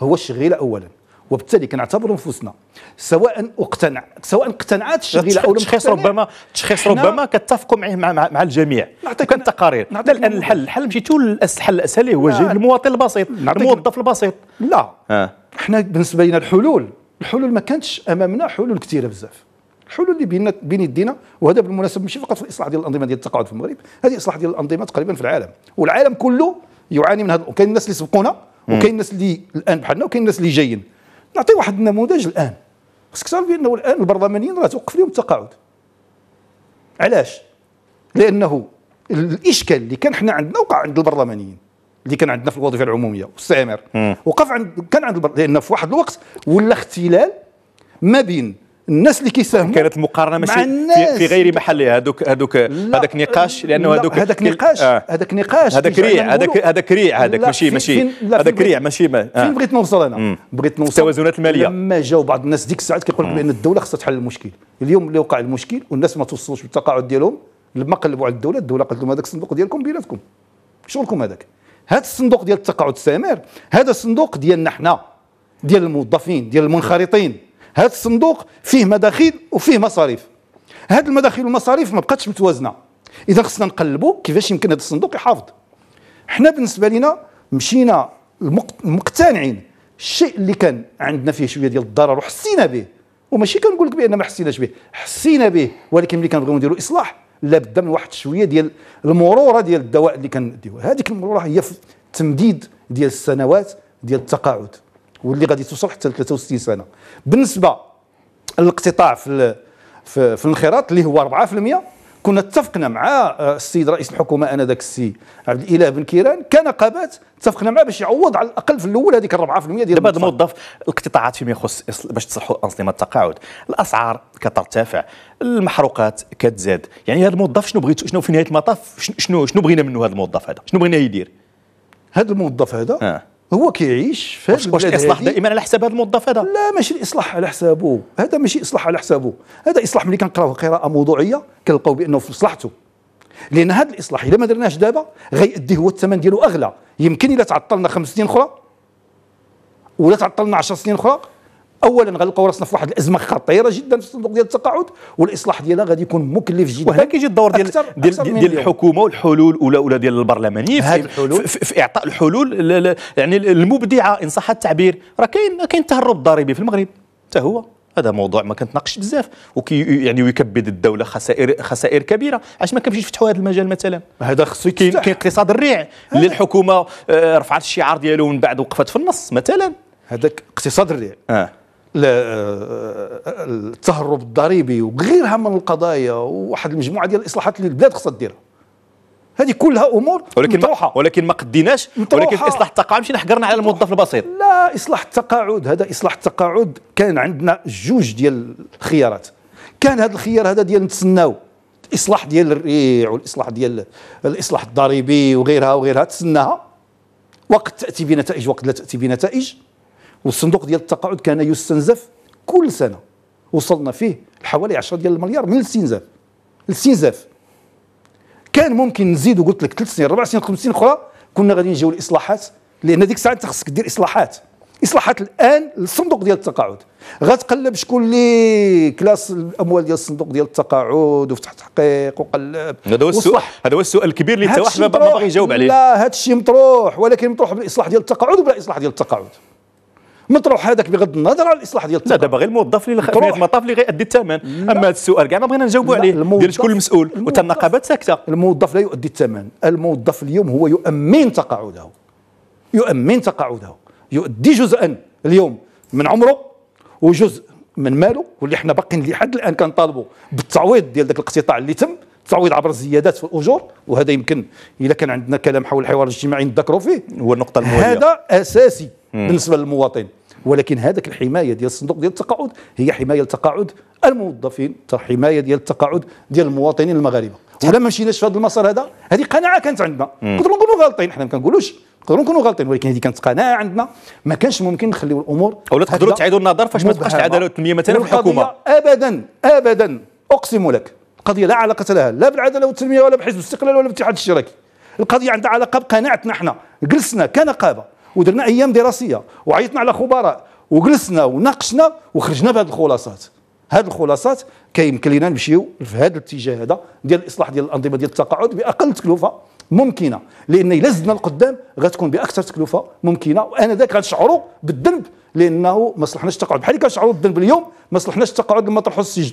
S2: هو الشغيله اولا وبالتالي كنعتبروا نفوسنا
S1: سواء اقتنع سواء اقتنعت الشغيله او لم تشخيص ربما تشخيص ربما كتفقوا معه مع, مع, مع الجميع نعطيك التقارير لا الان الحل الحل مشيتو الحل الاسهل هو المواطن البسيط الموظف البسيط لا آه. حنا بالنسبه لنا الحلول الحلول
S2: ما كانتش امامنا حلول كثيره بزاف الحلول اللي بين بين يدينا وهذا بالمناسبه ماشي فقط في الاصلاح ديال الانظمه ديال التقاعد في المغرب هذه اصلاح ديال الانظمه تقريبا في العالم والعالم كله يعاني من هذا كاين الناس اللي سبقونا وكاين الناس اللي الان بحالنا وكاين الناس اللي جايين نعطي واحد النموذج الان خصك تعرف بانه الان البرلمانيين راه توقف لهم التقاعد علاش لانه الاشكال اللي كان حنا عندنا وقع عند البرلمانيين اللي كان عندنا في الوظيفه العموميه والسامر وقف عند كان عند البر... لان في واحد الوقت ولا اختلال ما بين الناس اللي كيساهموا كانت المقارنه ماشي في غير
S1: محلها هذوك هذوك هذاك نقاش لانه هذوك آه. هذاك نقاش هذاك نقاش هذاك ريع هذاك هذاك ريع هذاك ماشي ماشي هذاك ريع ماشي آه. فين بغيت نوصل انا بغيت نوصل التوازنات الماليه
S2: لما جاو بعض الناس ديك الساعات كيقول لك بان الدوله خصها تحل المشكل اليوم اللي وقع المشكل والناس ما توصلوش بالتقاعد ديالهم لما قلبوا على الدوله الدوله قالت لهم هذاك الصندوق ديالكم بيناتكم شغلكم هذاك هذا الصندوق ديال التقاعد السامر هذا الصندوق ديالنا حنا ديال الموظفين ديال المنخرطين هذا الصندوق فيه مداخيل وفيه مصاريف هاد المداخيل والمصاريف ما بقاتش متوازنه اذا خصنا نقلبوا كيفاش يمكن هذا الصندوق يحافظ حنا بالنسبه لنا مشينا مقتنعين الشيء اللي كان عندنا فيه شويه ديال الضرر وحسينا به وماشي كنقول لك بان ما حسيناش به حسينا به ولكن ملي كنبغيو نديروا اصلاح لا بد من واحد شويه ديال المروره ديال الدواء اللي كنديو هذيك المروره هي في التمديد ديال السنوات ديال التقاعد واللي غادي توصل حتى ل 63 سنه بالنسبه للاقتطاع في في, في الانخراط اللي هو 4% كنا اتفقنا مع آه، السيد رئيس الحكومه انذاك السي عبد الاله بن كيران كنقابات
S1: اتفقنا معاه باش يعوض على الاقل في الاول هذيك 4% ديال دابا الموظف الاقتطاعات فيما يخص باش تصلحوا انظمه التقاعد الاسعار كترتفع المحروقات كتزاد يعني هذا الموظف شنو بغيت شنو في نهايه المطاف شنو شنو بغينا منه هذا الموظف هذا شنو بغينا يدير هذا الموظف هذا آه. هو كيعيش في هذا واش الاصلاح دائما على حساب هذا الموظف هذا لا ماشي الاصلاح على
S2: حسابه هذا ماشي اصلاح على حسابه هذا اصلاح ملي كنقراوه قراءه موضوعيه كنلقاو بانه في مصلحته لان هذا الاصلاح الا ما درناش دابا غيأدي هو الثمن ديالو اغلى يمكن الا تعطلنا خمس سنين اخرى ولا تعطلنا 10 سنين اخرى اولا غنلقاو راسنا في واحد الازمه خطيره جدا في الصندوق ديال التقاعد والاصلاح ديالها غادي يكون مكلف جدا وهنا كيجي الدور ديال أكثر ديال, أكثر ديال, ديال
S1: الحكومه والحلول ولا ولا ديال البرلماني في, في, في, في اعطاء الحلول يعني المبدعه ان صح التعبير راه كاين كاين التهرب الضريبي في المغرب حتى هو هذا موضوع ما كنتناقش بزاف وكي يعني ويكبد الدوله خسائر خسائر كبيره علاش ما كنمشيش نفتحوا هذا المجال مثلا هذا خصو كاين كاين اقتصاد الريع اللي الحكومه آه، رفعت الشعار ديالو ومن بعد وقفت في النص مثلا هذاك اقتصاد الريع آه.
S2: آه، آه، التهرب الضريبي وغيرها من القضايا وواحد المجموعه ديال الاصلاحات اللي البلاد خصها ديرها هذه كلها امور ولكن مطروحة. ولكن ما قديناش ولكن اصلاح
S1: التقاعد مشينا حقرنا على الموظف البسيط
S2: لا اصلاح التقاعد هذا اصلاح التقاعد كان عندنا جوج ديال الخيارات كان هذا الخيار هذا ديال نتسناو الاصلاح ديال الريع والاصلاح ديال الاصلاح الضريبي وغيرها وغيرها تسناها وقت تاتي بنتائج وقت لا تاتي بنتائج والصندوق ديال التقاعد كان يستنزف كل سنه وصلنا فيه حوالي 10 ديال المليار من الاستنزاف الاستنزاف كان ممكن نزيد وقلت لك ثلاث سنين اربع سنين خمس سنين اخرى كنا غادي نجيو الاصلاحات لان ديك الساعه انت خصك دير اصلاحات اصلاحات الان للصندوق ديال التقاعد غتقلب شكون اللي كلاس الاموال ديال الصندوق ديال التقاعد وفتح تحقيق وقلب
S1: هذا هو السؤال هذا هو السؤال الكبير اللي حتى واحد ما باغي يجاوب عليه
S2: لا هذا الشيء مطروح ولكن مطروح
S1: بالاصلاح ديال التقاعد وبلا اصلاح ديال التقاعد مطروح هذاك بغض النظر على الاصلاح ديال الثقه لا دابا غير الموظف اللي خ... في المطاف اللي غيأدي الثمن اما هذا السؤال كاع ما بغينا نجاوبوا عليه ديال شكون المسؤول وتا النقابات ساكته
S2: الموظف لا يؤدي الثمن الموظف اليوم هو يؤمن تقاعده يؤمن تقاعده يؤدي جزءا اليوم من عمره وجزء من ماله واللي حنا باقيين لحد الان كنطالبوا بالتعويض ديال ذاك الاقتطاع اللي تم تعويض عبر الزيادات في الاجور وهذا يمكن اذا كان عندنا كلام حول الحوار الاجتماعي نذكروا فيه هو النقطه المهمه هذا اساسي مم. بالنسبه للمواطن ولكن هذاك الحمايه ديال الصندوق ديال التقاعد هي حمايه لتقاعد الموظفين حمايه ديال التقاعد ديال المواطنين المغاربه ولا ما مشيناش في هذا المسار هذا هذه قناعه كانت عندنا نقدروا نكونوا غالطين حنا ما كنقولوش نقدروا نكونوا غالطين ولكن هذه كانت قناعه عندنا ما كانش ممكن نخليو الامور ولا تقدروا تعيدوا النظر فاش ما تبقاش العداله والتنميه مثلا في الحكومه ابدا ابدا اقسم لك القضيه لا علاقه لها لا بالعداله والتنميه ولا بحزب الاستقلال ولا بالاتحاد الاشتراكي القضيه عندها علاقه بقناعتنا احنا جلسنا كنقابه ودرنا ايام دراسيه وعيطنا على خبراء وجلسنا وناقشنا وخرجنا بهذه الخلاصات هذه الخلاصات كيمكن لنا نمشيو في هذا الاتجاه هذا ديال الاصلاح ديال الانظمه ديال التقاعد باقل تكلفه ممكنه لان الا زدنا القدام غتكون باكثر تكلفه ممكنه وانا ذاك غنشعروا بالذنب لانه ما صلحناش التقاعد بحال اللي كنشعروا بالذنب اليوم ما صلحناش التقاعد لما طرحوا السجن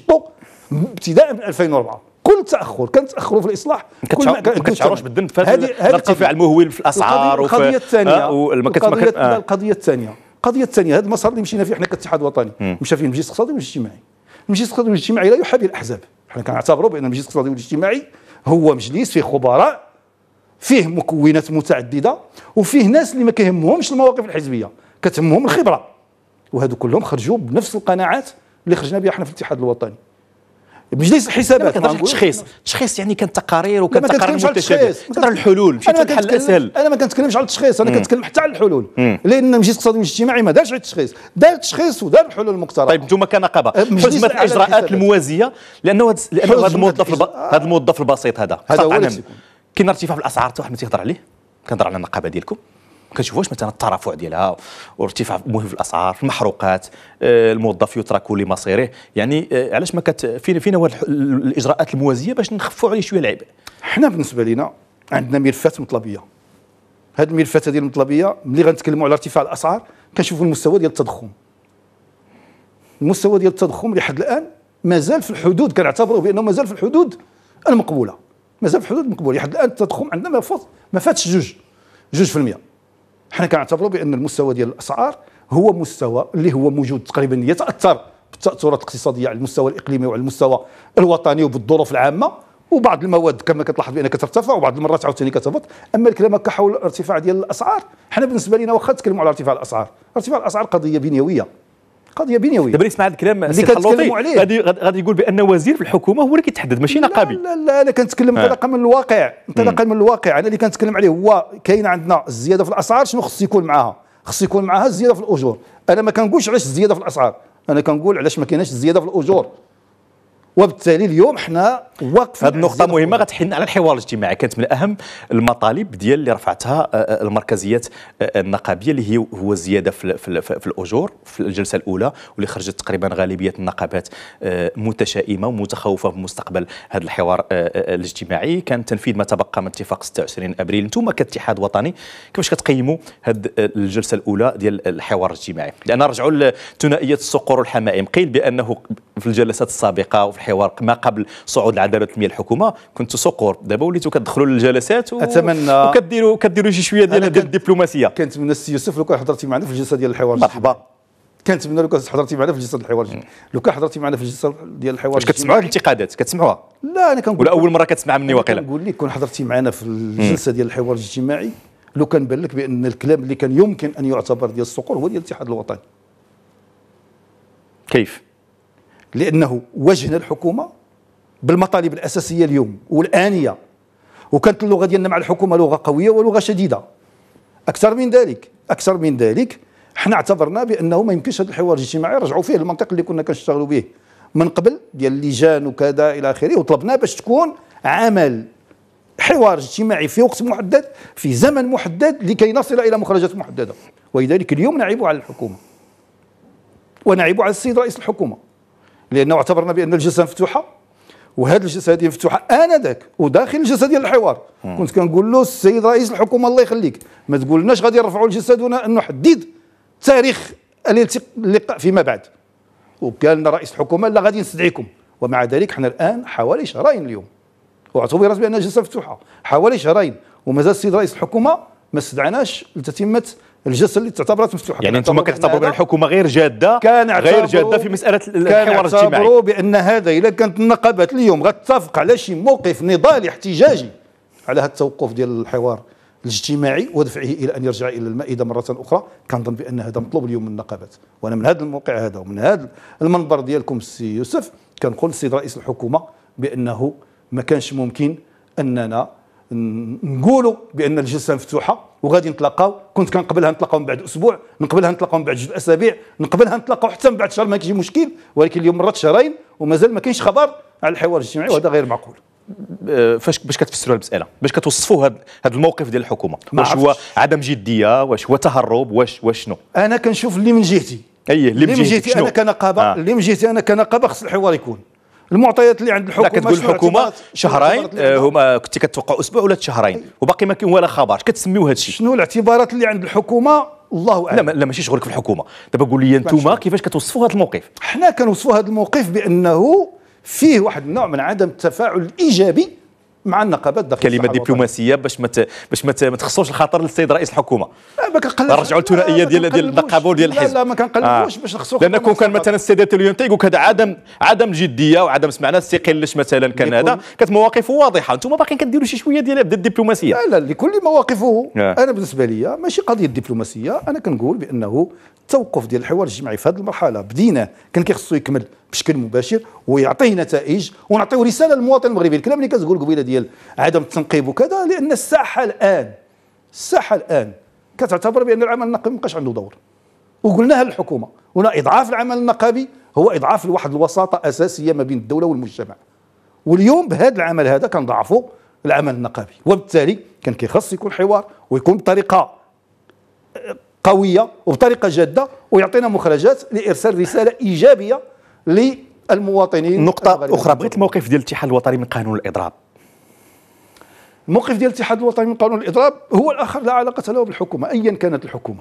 S2: ابتداء من 2004 كل تاخر كان تاخروا في الاصلاح ما كتشعروش بالذنب في الارتفاع المهول في الاسعار القضيه آه، الثانيه آه. القضيه الثانيه القضيه الثانيه هذا المسار اللي مشينا فيه حنا كاتحاد وطني مشى فيه المجلس الاقتصادي والاجتماعي المجلس الاقتصادي والاجتماعي لا يحابي الاحزاب حنا كنعتبروا بان المجلس الاقتصادي والاجتماعي هو مجلس فيه خبراء فيه مكونات متعدده وفيه ناس اللي ما كيهمهمش المواقف الحزبيه كتهمهم الخبره وهذو كلهم خرجوا بنفس القناعات اللي خرجنا بها حنا في الاتحاد الوطني مش الحسابات حسابات ما كنهضرش تشخيص تشخيص يعني
S1: كانت تقارير وكانت تقارير متشابه كنهضر الحلول
S2: مشيت الحل الاسهل انا ما كنتكلمش على التشخيص انا كنتكلم حتى على الحلول لان مجلس الاقتصادي والاجتماعي ما دارش على التشخيص دار التشخيص ودار الحلول المقترحه طيب انتم
S1: كنقابه حزمه الاجراءات الموازيه لانه لانه هذا الموظف هذا الموظف البسيط هذا هذا هو كاين ارتفاع في الاسعار حتى واحد ما تيهضر عليه كنهضر على النقابه ديالكم كنشوفوش مثلا الترافع ديالها وارتفاع مهم في الاسعار في المحروقات آه، الموظف يترك لمصيره يعني آه، علاش ما كت فين فين الاجراءات الموازيه باش نخفوا عليه شويه العبء حنا بالنسبه لنا عندنا ملفات مطلبيه هذه الملفات هذه المطلبيه
S2: ملي غنتكلموا على ارتفاع الاسعار كنشوفوا المستوى ديال التضخم المستوى ديال التضخم لحد الان مازال في الحدود كنعتبره بانه مازال في الحدود المقبوله مازال في الحدود المقبوله لحد الان التضخم عندنا ما فاتش جوج جوج في المئة حنا كنعتبروا بان المستوى ديال الاسعار هو مستوى اللي هو موجود تقريبا يتاثر بالتاثرات الاقتصاديه على المستوى الاقليمي وعلى المستوى الوطني وبالظروف العامه وبعض المواد كما كتلاحظ بان كترتفع وبعض المرات عاوتاني كتهبط اما الكلام كحول الارتفاع ديال الاسعار حنا بالنسبه لنا واخا تكلموا على ارتفاع الاسعار ارتفاع الاسعار قضيه بنيويه قضيه بنيويه
S1: دابا اسمع هذا الكلام اللي كنتكلموا عليه غادي غادي يقول بان وزير في الحكومه هو اللي كيتحدد
S2: ماشي نقابي لا لا انا كنتكلم آه. انطلاقا من الواقع انطلاقا من الواقع انا اللي كنتكلم عليه هو كاين عندنا الزياده في الاسعار شنو خص يكون معاها خص يكون معاها الزياده في الاجور انا ما كنقولش علاش الزياده في الاسعار انا كنقول
S1: علاش ما كايناش الزياده في الاجور وبالتالي اليوم حنا واقفين هذه النقطه مهمه غتحن على الحوار الاجتماعي كانت من اهم المطالب ديال اللي رفعتها آه، آه، المركزيات آه، النقابيه اللي هي هو الزياده في, في, في الاجور في الجلسه الاولى واللي خرجت تقريبا غالبيه النقابات متشائمه ومتخوفه بمستقبل هذا الحوار الاجتماعي كان تنفيذ ما تبقى من اتفاق 26 ابريل انتم كاتحاد وطني كيفاش كتقيموا هذه الجلسه الاولى ديال الحوار الاجتماعي لان رجعوا لثنائيه الصقور والحمائم قيل بانه في الجلسات السابقه وفي الحوار ما قبل صعود العداله الوطنيه الحكومه كنت صقور دابا وليتوا كتدخلوا للجلسات و... اتمنى وكديروا كديروا شي شويه ديال كنت... الدبلوماسيه
S2: كنتمنى السي يوسف لو كان حضرتي معنا في الجلسه ديال الحوار مرحبا كنتمنى لو كان حضرتي معنا في الجلسه ديال الحوار لو كان حضرتي معنا في الجلسه ديال الحوار واش كتسمعوا الانتقادات كتسمعوها لا انا كنقول ولا اول مره كتسمع مني واقيلا كنقول لك كون حضرتي معنا في الجلسه ديال الحوار الاجتماعي لو كان بان لك بان الكلام اللي كان يمكن ان يعتبر ديال الصقور هو ديال الاتحاد الوطني كيف لأنه وجهنا الحكومة بالمطالب الأساسية اليوم والآنية وكانت اللغة ديالنا مع الحكومة لغة قوية ولغة شديدة أكثر من ذلك أكثر من ذلك حنا اعتبرنا بأنه ما يمكنش هذا الحوار الاجتماعي رجعوا فيه للمنطق اللي كنا كنشتغلوا به من قبل ديال اللجان وكذا إلى آخره وطلبنا باش تكون عمل حوار اجتماعي في وقت محدد في زمن محدد لكي نصل الى مخرجات محدده ولذلك اليوم نعيب على الحكومه ونعيب على السيد رئيس الحكومه لانه اعتبرنا بان الجلسه مفتوحه وهذا الجلسه هذه مفتوحه انذاك وداخل الجلسه ديال الحوار كنت كنقول له السيد رئيس الحكومه الله يخليك ما تقولناش غادي نرفعوا الجلسه دون ان نحدد تاريخ اللقاء فيما بعد وقال لنا رئيس الحكومه لا غادي نستدعيكم ومع ذلك حنا الان حوالي شهرين اليوم واعتبرت بان الجلسه مفتوحه حوالي شهرين ومازال السيد رئيس الحكومه ما استدعناش لتتمه
S1: الجسر اللي تعتبرت مفتوحه يعني انتم كتعتبروا بان الحكومه غير جاده كان غير جاده في
S2: مساله الحوار الاجتماعي كان بان هذا اذا كانت النقابات اليوم غتتفق على شي موقف نضالي احتجاجي على هذا التوقف ديال الحوار الاجتماعي ودفعه الى ان يرجع الى المائده مره اخرى كنظن بان هذا مطلوب اليوم من النقابات وانا من هذا الموقع هذا ومن هذا المنبر ديالكم السي يوسف كنقول للسيد رئيس الحكومه بانه ما كانش ممكن اننا نقولوا بان الجلسه مفتوحه وغادي نتلاقاو كنت كنقبلها نتلاقاو من بعد اسبوع نقبلها نتلاقاو من بعد جوج اسابيع نقبلها نتلاقاو حتى من بعد شهر ما كاينش مشكل ولكن اليوم مرات شهرين ومازال ما كاينش خبر على الحوار الاجتماعي وهذا غير معقول
S1: أه، فاش باش كتفسروا المساله باش كتوصفوا هذا الموقف ديال الحكومه واش هو عدم جديه واش هو تهرب واش واش شنو انا كنشوف اللي من جهتي اي اللي من جهتي انا كنقابه آه.
S2: اللي من جهتي انا كنقابه خص الحوار يكون المعطيات اللي عند الحكومه لا كتقول الحكومه شهرين
S1: هما كنت كتوقع اسبوع ولا شهرين وباقي ما كاين ولا خبر كتسميو هذا الشيء شنو الاعتبارات اللي عند الحكومه الله اعلم لا ماشي شغلك في الحكومه دابا قول لي انتم كيفاش كتوصفوا هذا الموقف
S2: حنا كنوصفوا هذا الموقف بانه فيه واحد النوع من عدم التفاعل الايجابي
S1: مع النقابات داخل كلمه دبلوماسيه باش ما باش ما تخصوش الخطر للسيد رئيس الحكومه آه، ما كنقلبش نرجعوا الثنائيه ديال ديال النقابه وديال الحزب لا لا ما كنقلبوش آه. باش نخصو لان كون كان مثلا السيد تيليون تيقول لك هذا عدم عدم الجديه وعدم سمعنا السيقلش مثلا كان هذا كانت مواقفه واضحه انتم باقيين كديروا شي شويه ديال الدبلوماسيه لا لا لكل مواقفه
S2: آه. انا بالنسبه لي ماشي قضيه دبلوماسيه انا كنقول بانه التوقف ديال الحوار الجمعي في هذه المرحله بدينا كان كيخصو يكمل بشكل مباشر ويعطيه نتائج ونعطيه رساله للمواطن المغربي الكلام اللي كتقول قبيله ديال عدم التنقيب وكذا لان الساحه الان الساحه الان كتعتبر بان العمل النقابي مابقاش عنده دور وقلناها للحكومه هنا اضعاف العمل النقابي هو اضعاف لواحد الوساطه اساسيه ما بين الدوله والمجتمع واليوم بهذا العمل هذا كنضعفوا العمل النقابي وبالتالي كان كيخص يكون حوار ويكون بطريقه آه، قويه وبطريقه جاده ويعطينا مخرجات لارسال رساله ايجابيه للمواطنين نقطة أخرى
S1: بغيت الموقف ديال الاتحاد الوطني من قانون الإضراب
S2: الموقف ديال الاتحاد الوطني من قانون الإضراب هو الآخر لا علاقة له بالحكومة أيا كانت الحكومة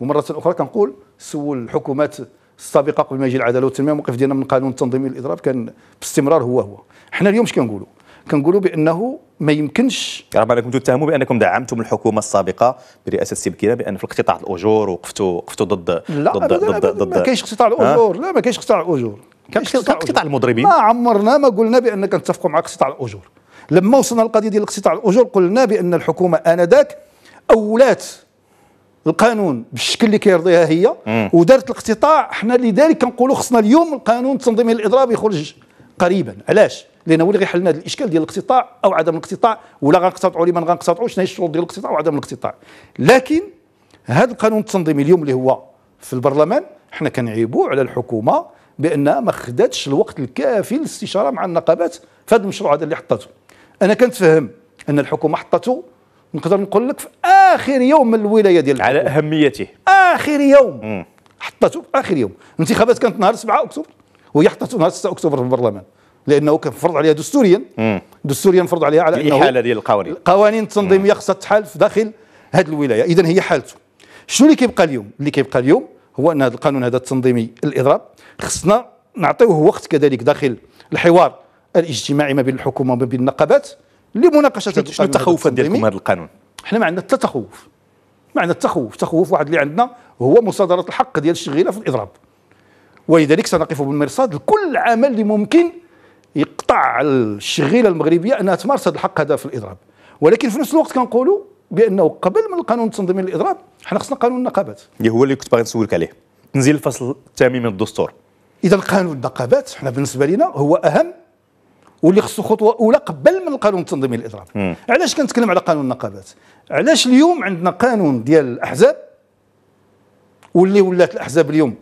S2: ومرة أخرى كنقول سول الحكومات السابقة قبل ما يجي العدالة والتنمية الموقف ديالنا من قانون التنظيم الإضراب كان باستمرار هو هو حنا اليوم اش كنقولوا كنقولوا بانه
S1: ما يمكنش رغم انكم تتهموا بانكم دعمتم الحكومه السابقه برئاسه السبكيره بان في القطاع الاجور وقفتوا وقفتوا ضد لا ضد ضد, لا ضد ما كاينش قطاع الاجور
S2: لا ما كاينش قطاع الاجور
S1: كان قطاع المضربين ما
S2: عمرنا ما قلنا بان كنتفقوا مع قطاع الاجور لما وصلنا للقضيه ديال قطاع الاجور قلنا بان الحكومه انذاك اولات القانون بالشكل اللي كيرضيها هي ودارت الاقتطاع حنا لذلك كنقولوا خصنا اليوم القانون التنظيمي الاضراب يخرج قريبا علاش لان هو اللي غيحل هذا الاشكال ديال الاقتطاع او عدم الاقتطاع ولا غنقتطعوا ما غنقتطعوش شنو هي الشروط ديال الاقتطاع وعدم الاقتطاع لكن هذا القانون التنظيمي اليوم اللي هو في البرلمان حنا كنعيبوا على الحكومه بانها ما خداتش الوقت الكافي للاستشاره مع النقابات في هذا المشروع هذا اللي حطته انا كنتفهم ان الحكومه حطته نقدر نقول لك في اخر يوم من الولايه ديال على اهميته اخر يوم حطته في اخر يوم الانتخابات كانت نهار 7 اكتوبر وهي حطته نهار 6 اكتوبر في البرلمان لانه كان فرض عليها دستوريا دستوريا فرض عليها على انه الاحاله ديال القوانين قوانين تنظيميه خصها تحال في داخل هذه الولايه اذا هي حالته شنو اللي كيبقى اليوم اللي كيبقى اليوم هو ان هذا القانون هذا التنظيمي الاضراب خصنا نعطيوه وقت كذلك داخل الحوار الاجتماعي ما بين الحكومه وما بين النقابات لمناقشه شنو, شنو التخوفات ديالكم هذا القانون احنا ما عندنا حتى تخوف ما عندنا التخوف تخوف واحد اللي عندنا هو مصادره الحق ديال الشغيله في الاضراب ولذلك سنقف بالمرصاد لكل عمل اللي ممكن يقطع الشغيله المغربيه انها تمارس هذا الحق هذا في الاضراب ولكن في نفس الوقت كنقولوا بانه قبل من القانون التنظيمي للاضراب حنا
S1: خصنا قانون النقابات اللي هو اللي كنت باغي نسولك عليه تنزيل الفصل الثامن من الدستور
S2: اذا قانون النقابات حنا بالنسبه لنا هو اهم واللي خصو خطوه اولى قبل من القانون التنظيمي للاضراب علاش كنتكلم على قانون النقابات علاش اليوم عندنا قانون ديال الاحزاب واللي ولات الاحزاب اليوم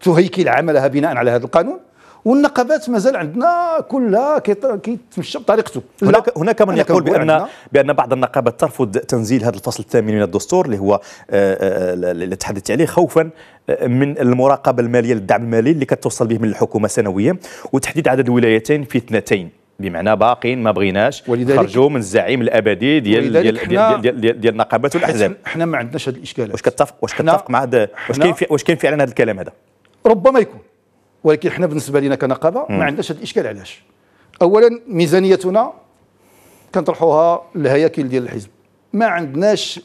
S2: تهيكل عملها بناء على هذا القانون والنقابات مازال عندنا كلها كيتمشى بطريقته هناك هناك من يقول بان
S1: بان بعض النقابات ترفض تنزيل هذا الفصل الثامن من الدستور اللي هو اللي آه، آه، تحدثت عليه خوفا آه، من المراقبه الماليه للدعم المالي اللي كتوصل به من الحكومه سنويا وتحديد عدد الولايتين في اثنتين بمعنى باقين ما بغيناش خرجوا من الزعيم الابدي ديال ديال ديال, ديال, ديال, ديال, النقابات والاحزاب
S2: احنا ما عندناش هذه الاشكالات واش
S1: كتفق واش كتفق مع واش كاين واش كاين فعلا هذا الكلام هذا
S2: ربما يكون ولكن حنا بالنسبه لنا كنقابه ما عندناش هذا الاشكال علاش اولا ميزانيتنا كنطرحوها الهياكل ديال الحزب ما عندناش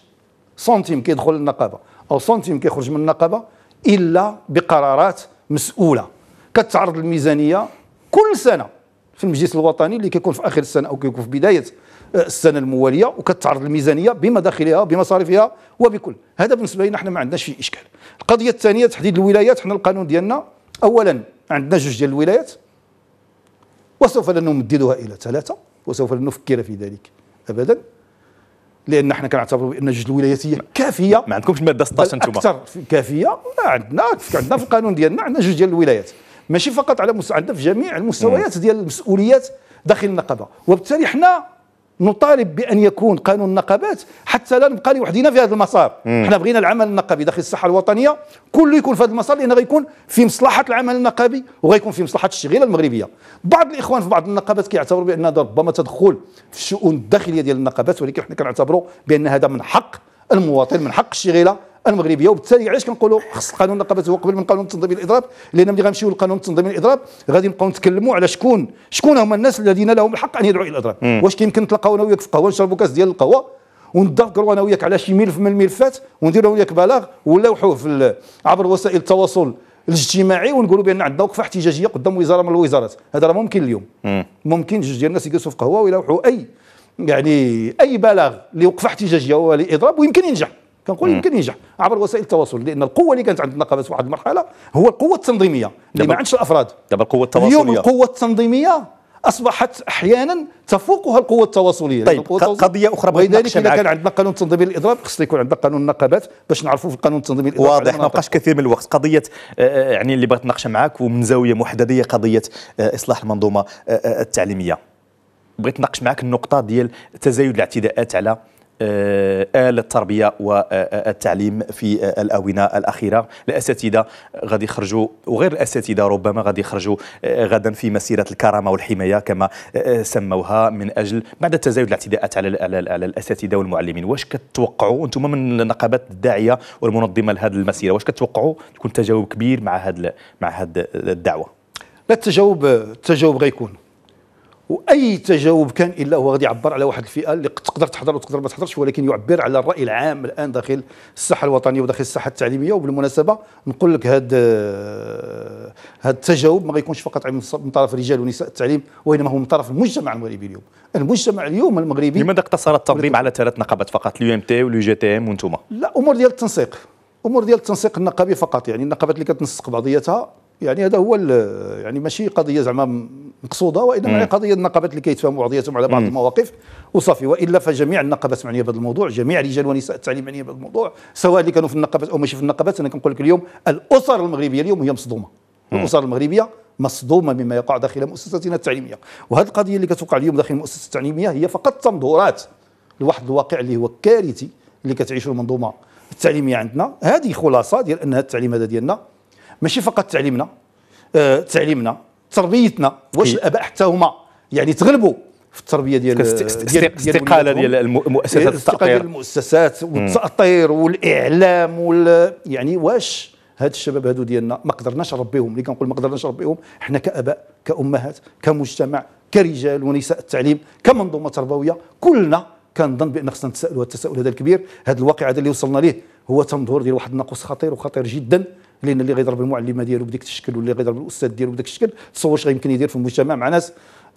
S2: سنتيم كيدخل للنقابه او سنتيم كيخرج من النقابه الا بقرارات مسؤوله كتعرض الميزانيه كل سنه في المجلس الوطني اللي كيكون في اخر السنه او كيكون في بدايه آه، السنه المواليه وكتعرض الميزانيه بمداخلها بمصاريفها وبكل هذا بالنسبه لنا حنا ما عندناش فيه اشكال القضيه الثانيه تحديد الولايات حنا القانون ديالنا اولا عندنا جوج ديال الولايات وسوف لا نمددها الى ثلاثه وسوف لن نفكر في ذلك ابدا لان احنا كنعتبروا بان جوج الولايات هي كافيه ما عندكمش الماده 16 انتم اكثر كافيه عندنا عندنا في القانون ديالنا عندنا جوج ديال الولايات ماشي فقط على مس... عندنا في جميع المستويات ديال المسؤوليات داخل النقابه وبالتالي حنا نطالب بان يكون قانون النقابات حتى لا نبقى لوحدنا في هذا المسار حنا بغينا العمل النقابي داخل الصحه الوطنيه كله يكون في هذا المسار لان غيكون في مصلحه العمل النقابي وغيكون في مصلحه الشغيله المغربيه بعض الاخوان في بعض النقابات كيعتبروا بان هذا ربما تدخل في الشؤون الداخليه ديال النقابات ولكن حنا كنعتبروا بان هذا من حق المواطن من حق الشغيله المغربيه وبالتالي علاش كنقولوا خص قانون هو قبل من قانون تنظيم الاضراب لان ملي غنمشيو للقانون التنظيم الاضراب غادي نبقاو نتكلموا على شكون شكون هما الناس الذين لهم الحق ان يدعوا الى الاضراب واش كيمكن نتلاقاو انا وياك في قهوه نشربوا كاس ديال القهوه ونتذكروا انا وياك على شي ملف من الملفات ونديروا وياك بلاغ ونلوحوه في عبر وسائل التواصل الاجتماعي ونقولوا بان عندنا وقفه احتجاجيه قدام وزاره من الوزارات هذا راه ممكن اليوم مم. ممكن جوج ديال الناس يجلسوا في قهوه ويلوحوا اي يعني اي بلاغ لوقفه احتجاجيه ولاضراب ويمكن ينجح كنقول يمكن ينجح عبر وسائل التواصل لان القوه اللي كانت عند النقابات في واحد المرحله هو القوه التنظيميه اللي ما عندش الافراد دابا القوه التواصليه اليوم القوه التنظيميه اصبحت احيانا تفوقها القوه التواصليه
S1: طيب القوة التواصل قضيه اخرى ولذلك اذا كان عندنا قانون تنظيمي للاضراب خص يكون عندنا قانون النقابات باش نعرفوا في القانون التنظيمي للاضراب واضح ما بقاش كثير من الوقت قضيه آه، آه، يعني اللي بغيت نناقشها معك ومن زاويه محدده هي قضيه آه، اصلاح المنظومه التعليميه بغيت نناقش معك النقطه ديال تزايد الاعتداءات على آه، آلة التربية والتعليم آه، آه، في الآونة الأخيرة الأساتذة غادي يخرجوا وغير الأساتذة ربما غادي يخرجوا غدا في مسيرة الكرامة والحماية كما سموها من أجل بعد تزايد الاعتداءات على الأساتذة والمعلمين واش كتوقعوا أنتم من النقابات الداعية والمنظمة لهذه المسيرة واش كتوقعوا يكون تجاوب كبير مع هذا مع هذه الدعوة
S2: لا التجاوب التجاوب غيكون واي تجاوب كان الا هو غادي يعبر على واحد الفئه اللي تقدر تحضر وتقدر ما تحضرش ولكن يعبر على الراي العام الان داخل الساحه الوطنيه وداخل الساحه التعليميه وبالمناسبه نقول لك هذا هذا التجاوب ما غيكونش فقط من طرف رجال ونساء التعليم وانما هو من طرف المجتمع المغربي اليوم المجتمع اليوم
S1: المغربي لماذا اقتصر التنظيم على ثلاث نقابات فقط اليو ام تي واليو جي تي ام وانتم
S2: لا امور ديال التنسيق امور ديال التنسيق النقابي فقط يعني النقابات اللي كتنسق بعضياتها يعني هذا هو يعني ماشي قضيه زعما مقصوده وانما هي قضيه النقابات اللي كيتفاهموا بعضياتهم على بعض المواقف وصافي والا فجميع النقابات معنيه بهذا الموضوع جميع رجال ونساء التعليم معنيه بهذا الموضوع سواء اللي كانوا في النقابات او ماشي في النقابات انا كنقول لك اليوم الاسر المغربيه اليوم هي مصدومه الاسر المغربيه مصدومه مما يقع داخل مؤسساتنا التعليميه وهذه القضيه اللي كتوقع اليوم داخل المؤسسه التعليميه هي فقط تمظهرات لواحد الواقع اللي هو كارثي اللي كتعيشه المنظومه التعليميه عندنا هذه خلاصه ديال ان التعليم هذا ديالنا ماشي فقط تعليمنا آه تعليمنا تربيتنا واش الاباء حتى هما يعني تغلبوا في التربيه ديال الاستقاله ديال المؤسسات الاستقاله إيه، ديال المؤسسات والتاطير والاعلام وال يعني واش هاد الشباب هادو ديالنا ما قدرناش نربيهم اللي كنقول ما قدرناش نربيهم حنا كاباء كامهات كمجتمع كرجال ونساء التعليم كمنظومه تربويه كلنا كنظن بان خصنا نتساءلوا هذا التساؤل هذا الكبير هذا الواقع هذا اللي وصلنا ليه هو تنظر ديال واحد النقص خطير وخطير جدا لان اللي غيضرب المعلمه ديالو بديك الشكل واللي غيضرب الاستاذ ديالو بداك الشكل تصور واش غيمكن يدير في المجتمع مع ناس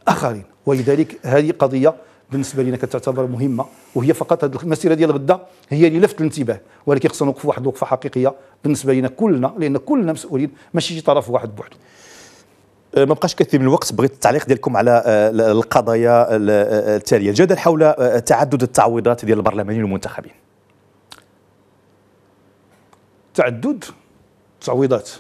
S2: اخرين ولذلك هذه قضيه بالنسبه لنا كتعتبر مهمه وهي فقط هذه المسيره ديال غدا هي اللي لفت الانتباه ولكن خصنا نوقف واحد الوقفه حقيقيه بالنسبه لنا كلنا لان كلنا مسؤولين ماشي شي طرف واحد بوحده
S1: أه، ما بقاش كثير من الوقت بغيت التعليق ديالكم على أه، القضايا أه، التاليه الجدل حول تعدد التعويضات ديال البرلمانيين والمنتخبين تعدد تعويضات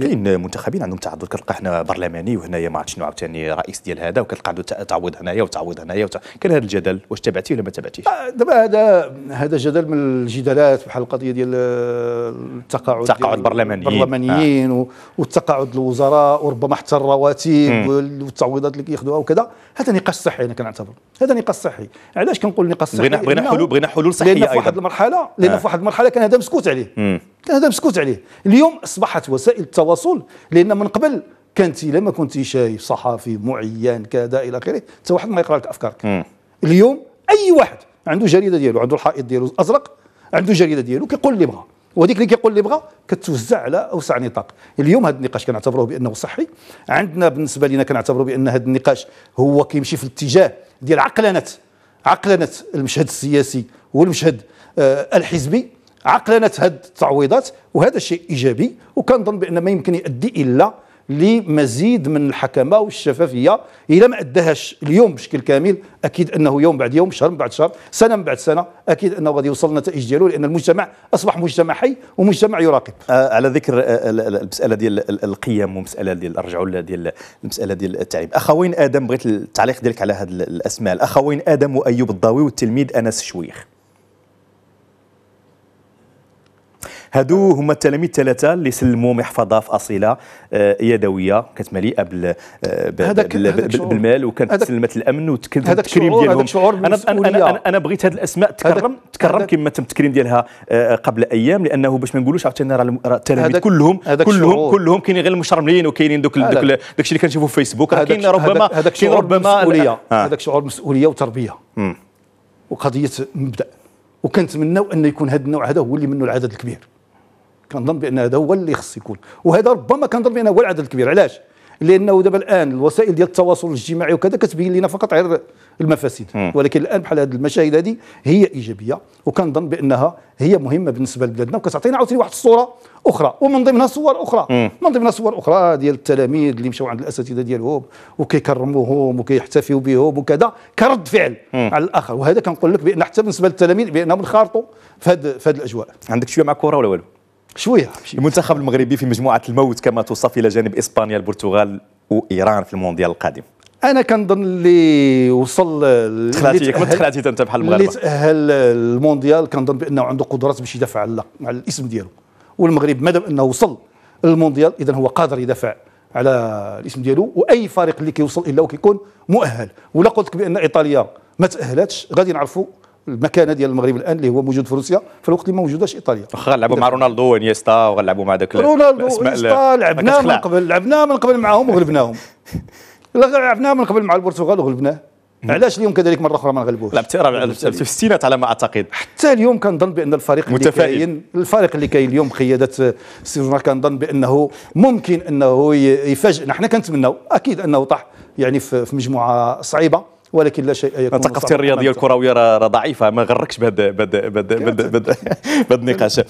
S1: كاين منتخبين عندهم تعدد كتلقى حنا برلماني وهنايا ما عرفتش شنو عاوتاني رئيس ديال هذا وكتلقى عنده تعويض هنايا وتعويض هنايا وت... كان هذا الجدل واش تابعتيه ولا ما تابعتيش؟ آه،
S2: دابا هذا هذا جدل من الجدالات بحال القضيه ديال آه، التقاعد التقاعد برلمانيين البرلمانيين آه. والتقاعد الوزراء وربما حتى الرواتب والتعويضات اللي كياخذوها وكذا هذا نقاش صحي انا كنعتبر هذا نقاش صحي علاش كنقول نقاش صحي؟ بغينا بغينا حلول بغينا حلول صحيه لان في واحد المرحله لان آه. في واحد المرحله كان هذا مسكوت عليه هذا مسكوت عليه اليوم اصبحت وسائل التواصل لان من قبل كانت الا ما كنت شايف صحفي معين كذا الى اخره حتى واحد ما يقرا لك افكارك مم. اليوم اي واحد عنده جريده ديالو عنده الحائط ديالو الازرق عنده جريده ديالو كيقول اللي بغا وهذيك اللي كيقول اللي بغا كتوزع على اوسع نطاق اليوم هذا النقاش كنعتبروه بانه صحي عندنا بالنسبه لنا كنعتبروه بان هذا النقاش هو كيمشي في الاتجاه ديال عقلنه عقلنه المشهد السياسي والمشهد آه، الحزبي عقلنت هذه التعويضات وهذا شيء ايجابي وكنظن بان ما يمكن يؤدي الا لمزيد من الحكمه والشفافيه الا ما اداهاش اليوم بشكل كامل اكيد انه يوم بعد يوم شهر من بعد شهر سنه من بعد سنه اكيد انه غادي يوصل النتائج ديالو لان المجتمع اصبح مجتمع حي
S1: ومجتمع يراقب آه على ذكر آه المساله ديال القيم ومساله ديال ارجعوا ديال المساله ديال التعليم اخوين ادم بغيت التعليق ديالك على هذه الاسماء الاخوين ادم وايوب الضاوي والتلميذ انس شويخ هادو هما التلاميذ الثلاثه اللي سلموا محفظه في اصيله آه، يدويه كانت مليئه آه، بال بالمال وكانت سلمت الامن وتكريم ديالهم انا انا انا بغيت هاد الاسماء تكرم تكرم كما تم التكريم ديالها آه، قبل ايام لانه باش ما نقولوش عاوتاني راه التلاميذ كلهم كلهم كلهم كاينين غير المشرملين وكاينين دوك داك الشيء اللي كنشوفوا في فيسبوك راه كاين ربما كاين ربما مسؤوليه هذاك شعور مسؤوليه وتربيه
S2: وقضيه مبدا وكنتمناو ان يكون هذا النوع هذا هو اللي منه العدد الكبير كنظن بان هذا هو اللي خص يكون وهذا ربما كنظن بان هو العدد الكبير علاش لانه دابا الان الوسائل ديال التواصل الاجتماعي وكذا كتبين لنا فقط غير المفاسد م. ولكن الان بحال هذه المشاهد هذه هي ايجابيه وكنظن بانها هي مهمه بالنسبه لبلادنا وكتعطينا عاوتاني واحد الصوره اخرى ومن ضمنها صور اخرى م. من ضمنها صور اخرى ديال التلاميذ اللي مشاو عند الاساتذه ديالهم وكيكرموهم وكيحتفيوا بهم وكذا كرد فعل م. على الاخر
S1: وهذا كنقول لك بان حتى بالنسبه للتلاميذ بانهم انخرطوا في هذه الاجواء عندك شويه مع كره ولا والو شويه المنتخب المغربي في مجموعه الموت كما توصف الى جانب اسبانيا البرتغال وايران في المونديال القادم
S2: انا كنظن اللي وصل تخلعتي
S1: انت بحال المغاربه اللي
S2: تاهل المونديال كنظن بانه عنده قدرات باش يدافع على الاسم ديالو والمغرب مادام انه وصل للمونديال اذا هو قادر يدافع على الاسم ديالو واي فريق اللي كيوصل الا وكيكون مؤهل ولا قلت بان ايطاليا ما تاهلتش غادي نعرفوا المكانه ديال المغرب الان اللي هو موجود في روسيا في الوقت اللي ما موجوداش ايطاليا واخا لعبوا مع
S1: رونالدو وانيستا وغنلعبوا مع داك رونالدو انيستا لعبنا من
S2: قبل لعبنا من قبل معاهم وغلبناهم لعبنا من قبل مع البرتغال وغلبناه علاش اليوم كذلك مره اخرى ما نغلبوش
S1: لعبتي في الستينات على ما اعتقد
S2: حتى اليوم كنظن بان الفريق متفائل اللي كاين الفريق اللي كاين اليوم قياده السيرجنا كنظن بانه ممكن انه يفاجئنا حنا كنتمناو اكيد انه طاح يعني في مجموعه صعيبه ولكن لا شيء يكون الثقافه الرياضيه
S1: الكرويه راه ضعيفه ما غركش بهذا بهذا النقاش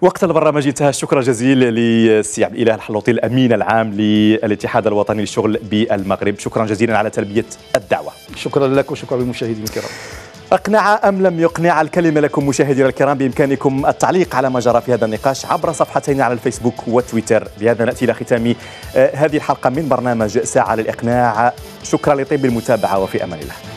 S1: وقت البرنامج انتهى شكرا جزيلا للسي عبد الاله الحلوطي الامين العام للاتحاد الوطني للشغل بالمغرب شكرا جزيلا على تلبيه الدعوه شكرا لك وشكرا للمشاهدين الكرام أقنع أم لم يقنع الكلمة لكم مشاهدينا الكرام بإمكانكم التعليق على ما جرى في هذا النقاش عبر صفحتين على الفيسبوك وتويتر بهذا نأتي إلى ختام آه، هذه الحلقة من برنامج ساعة للإقناع شكرا لطيب المتابعة وفي أمان الله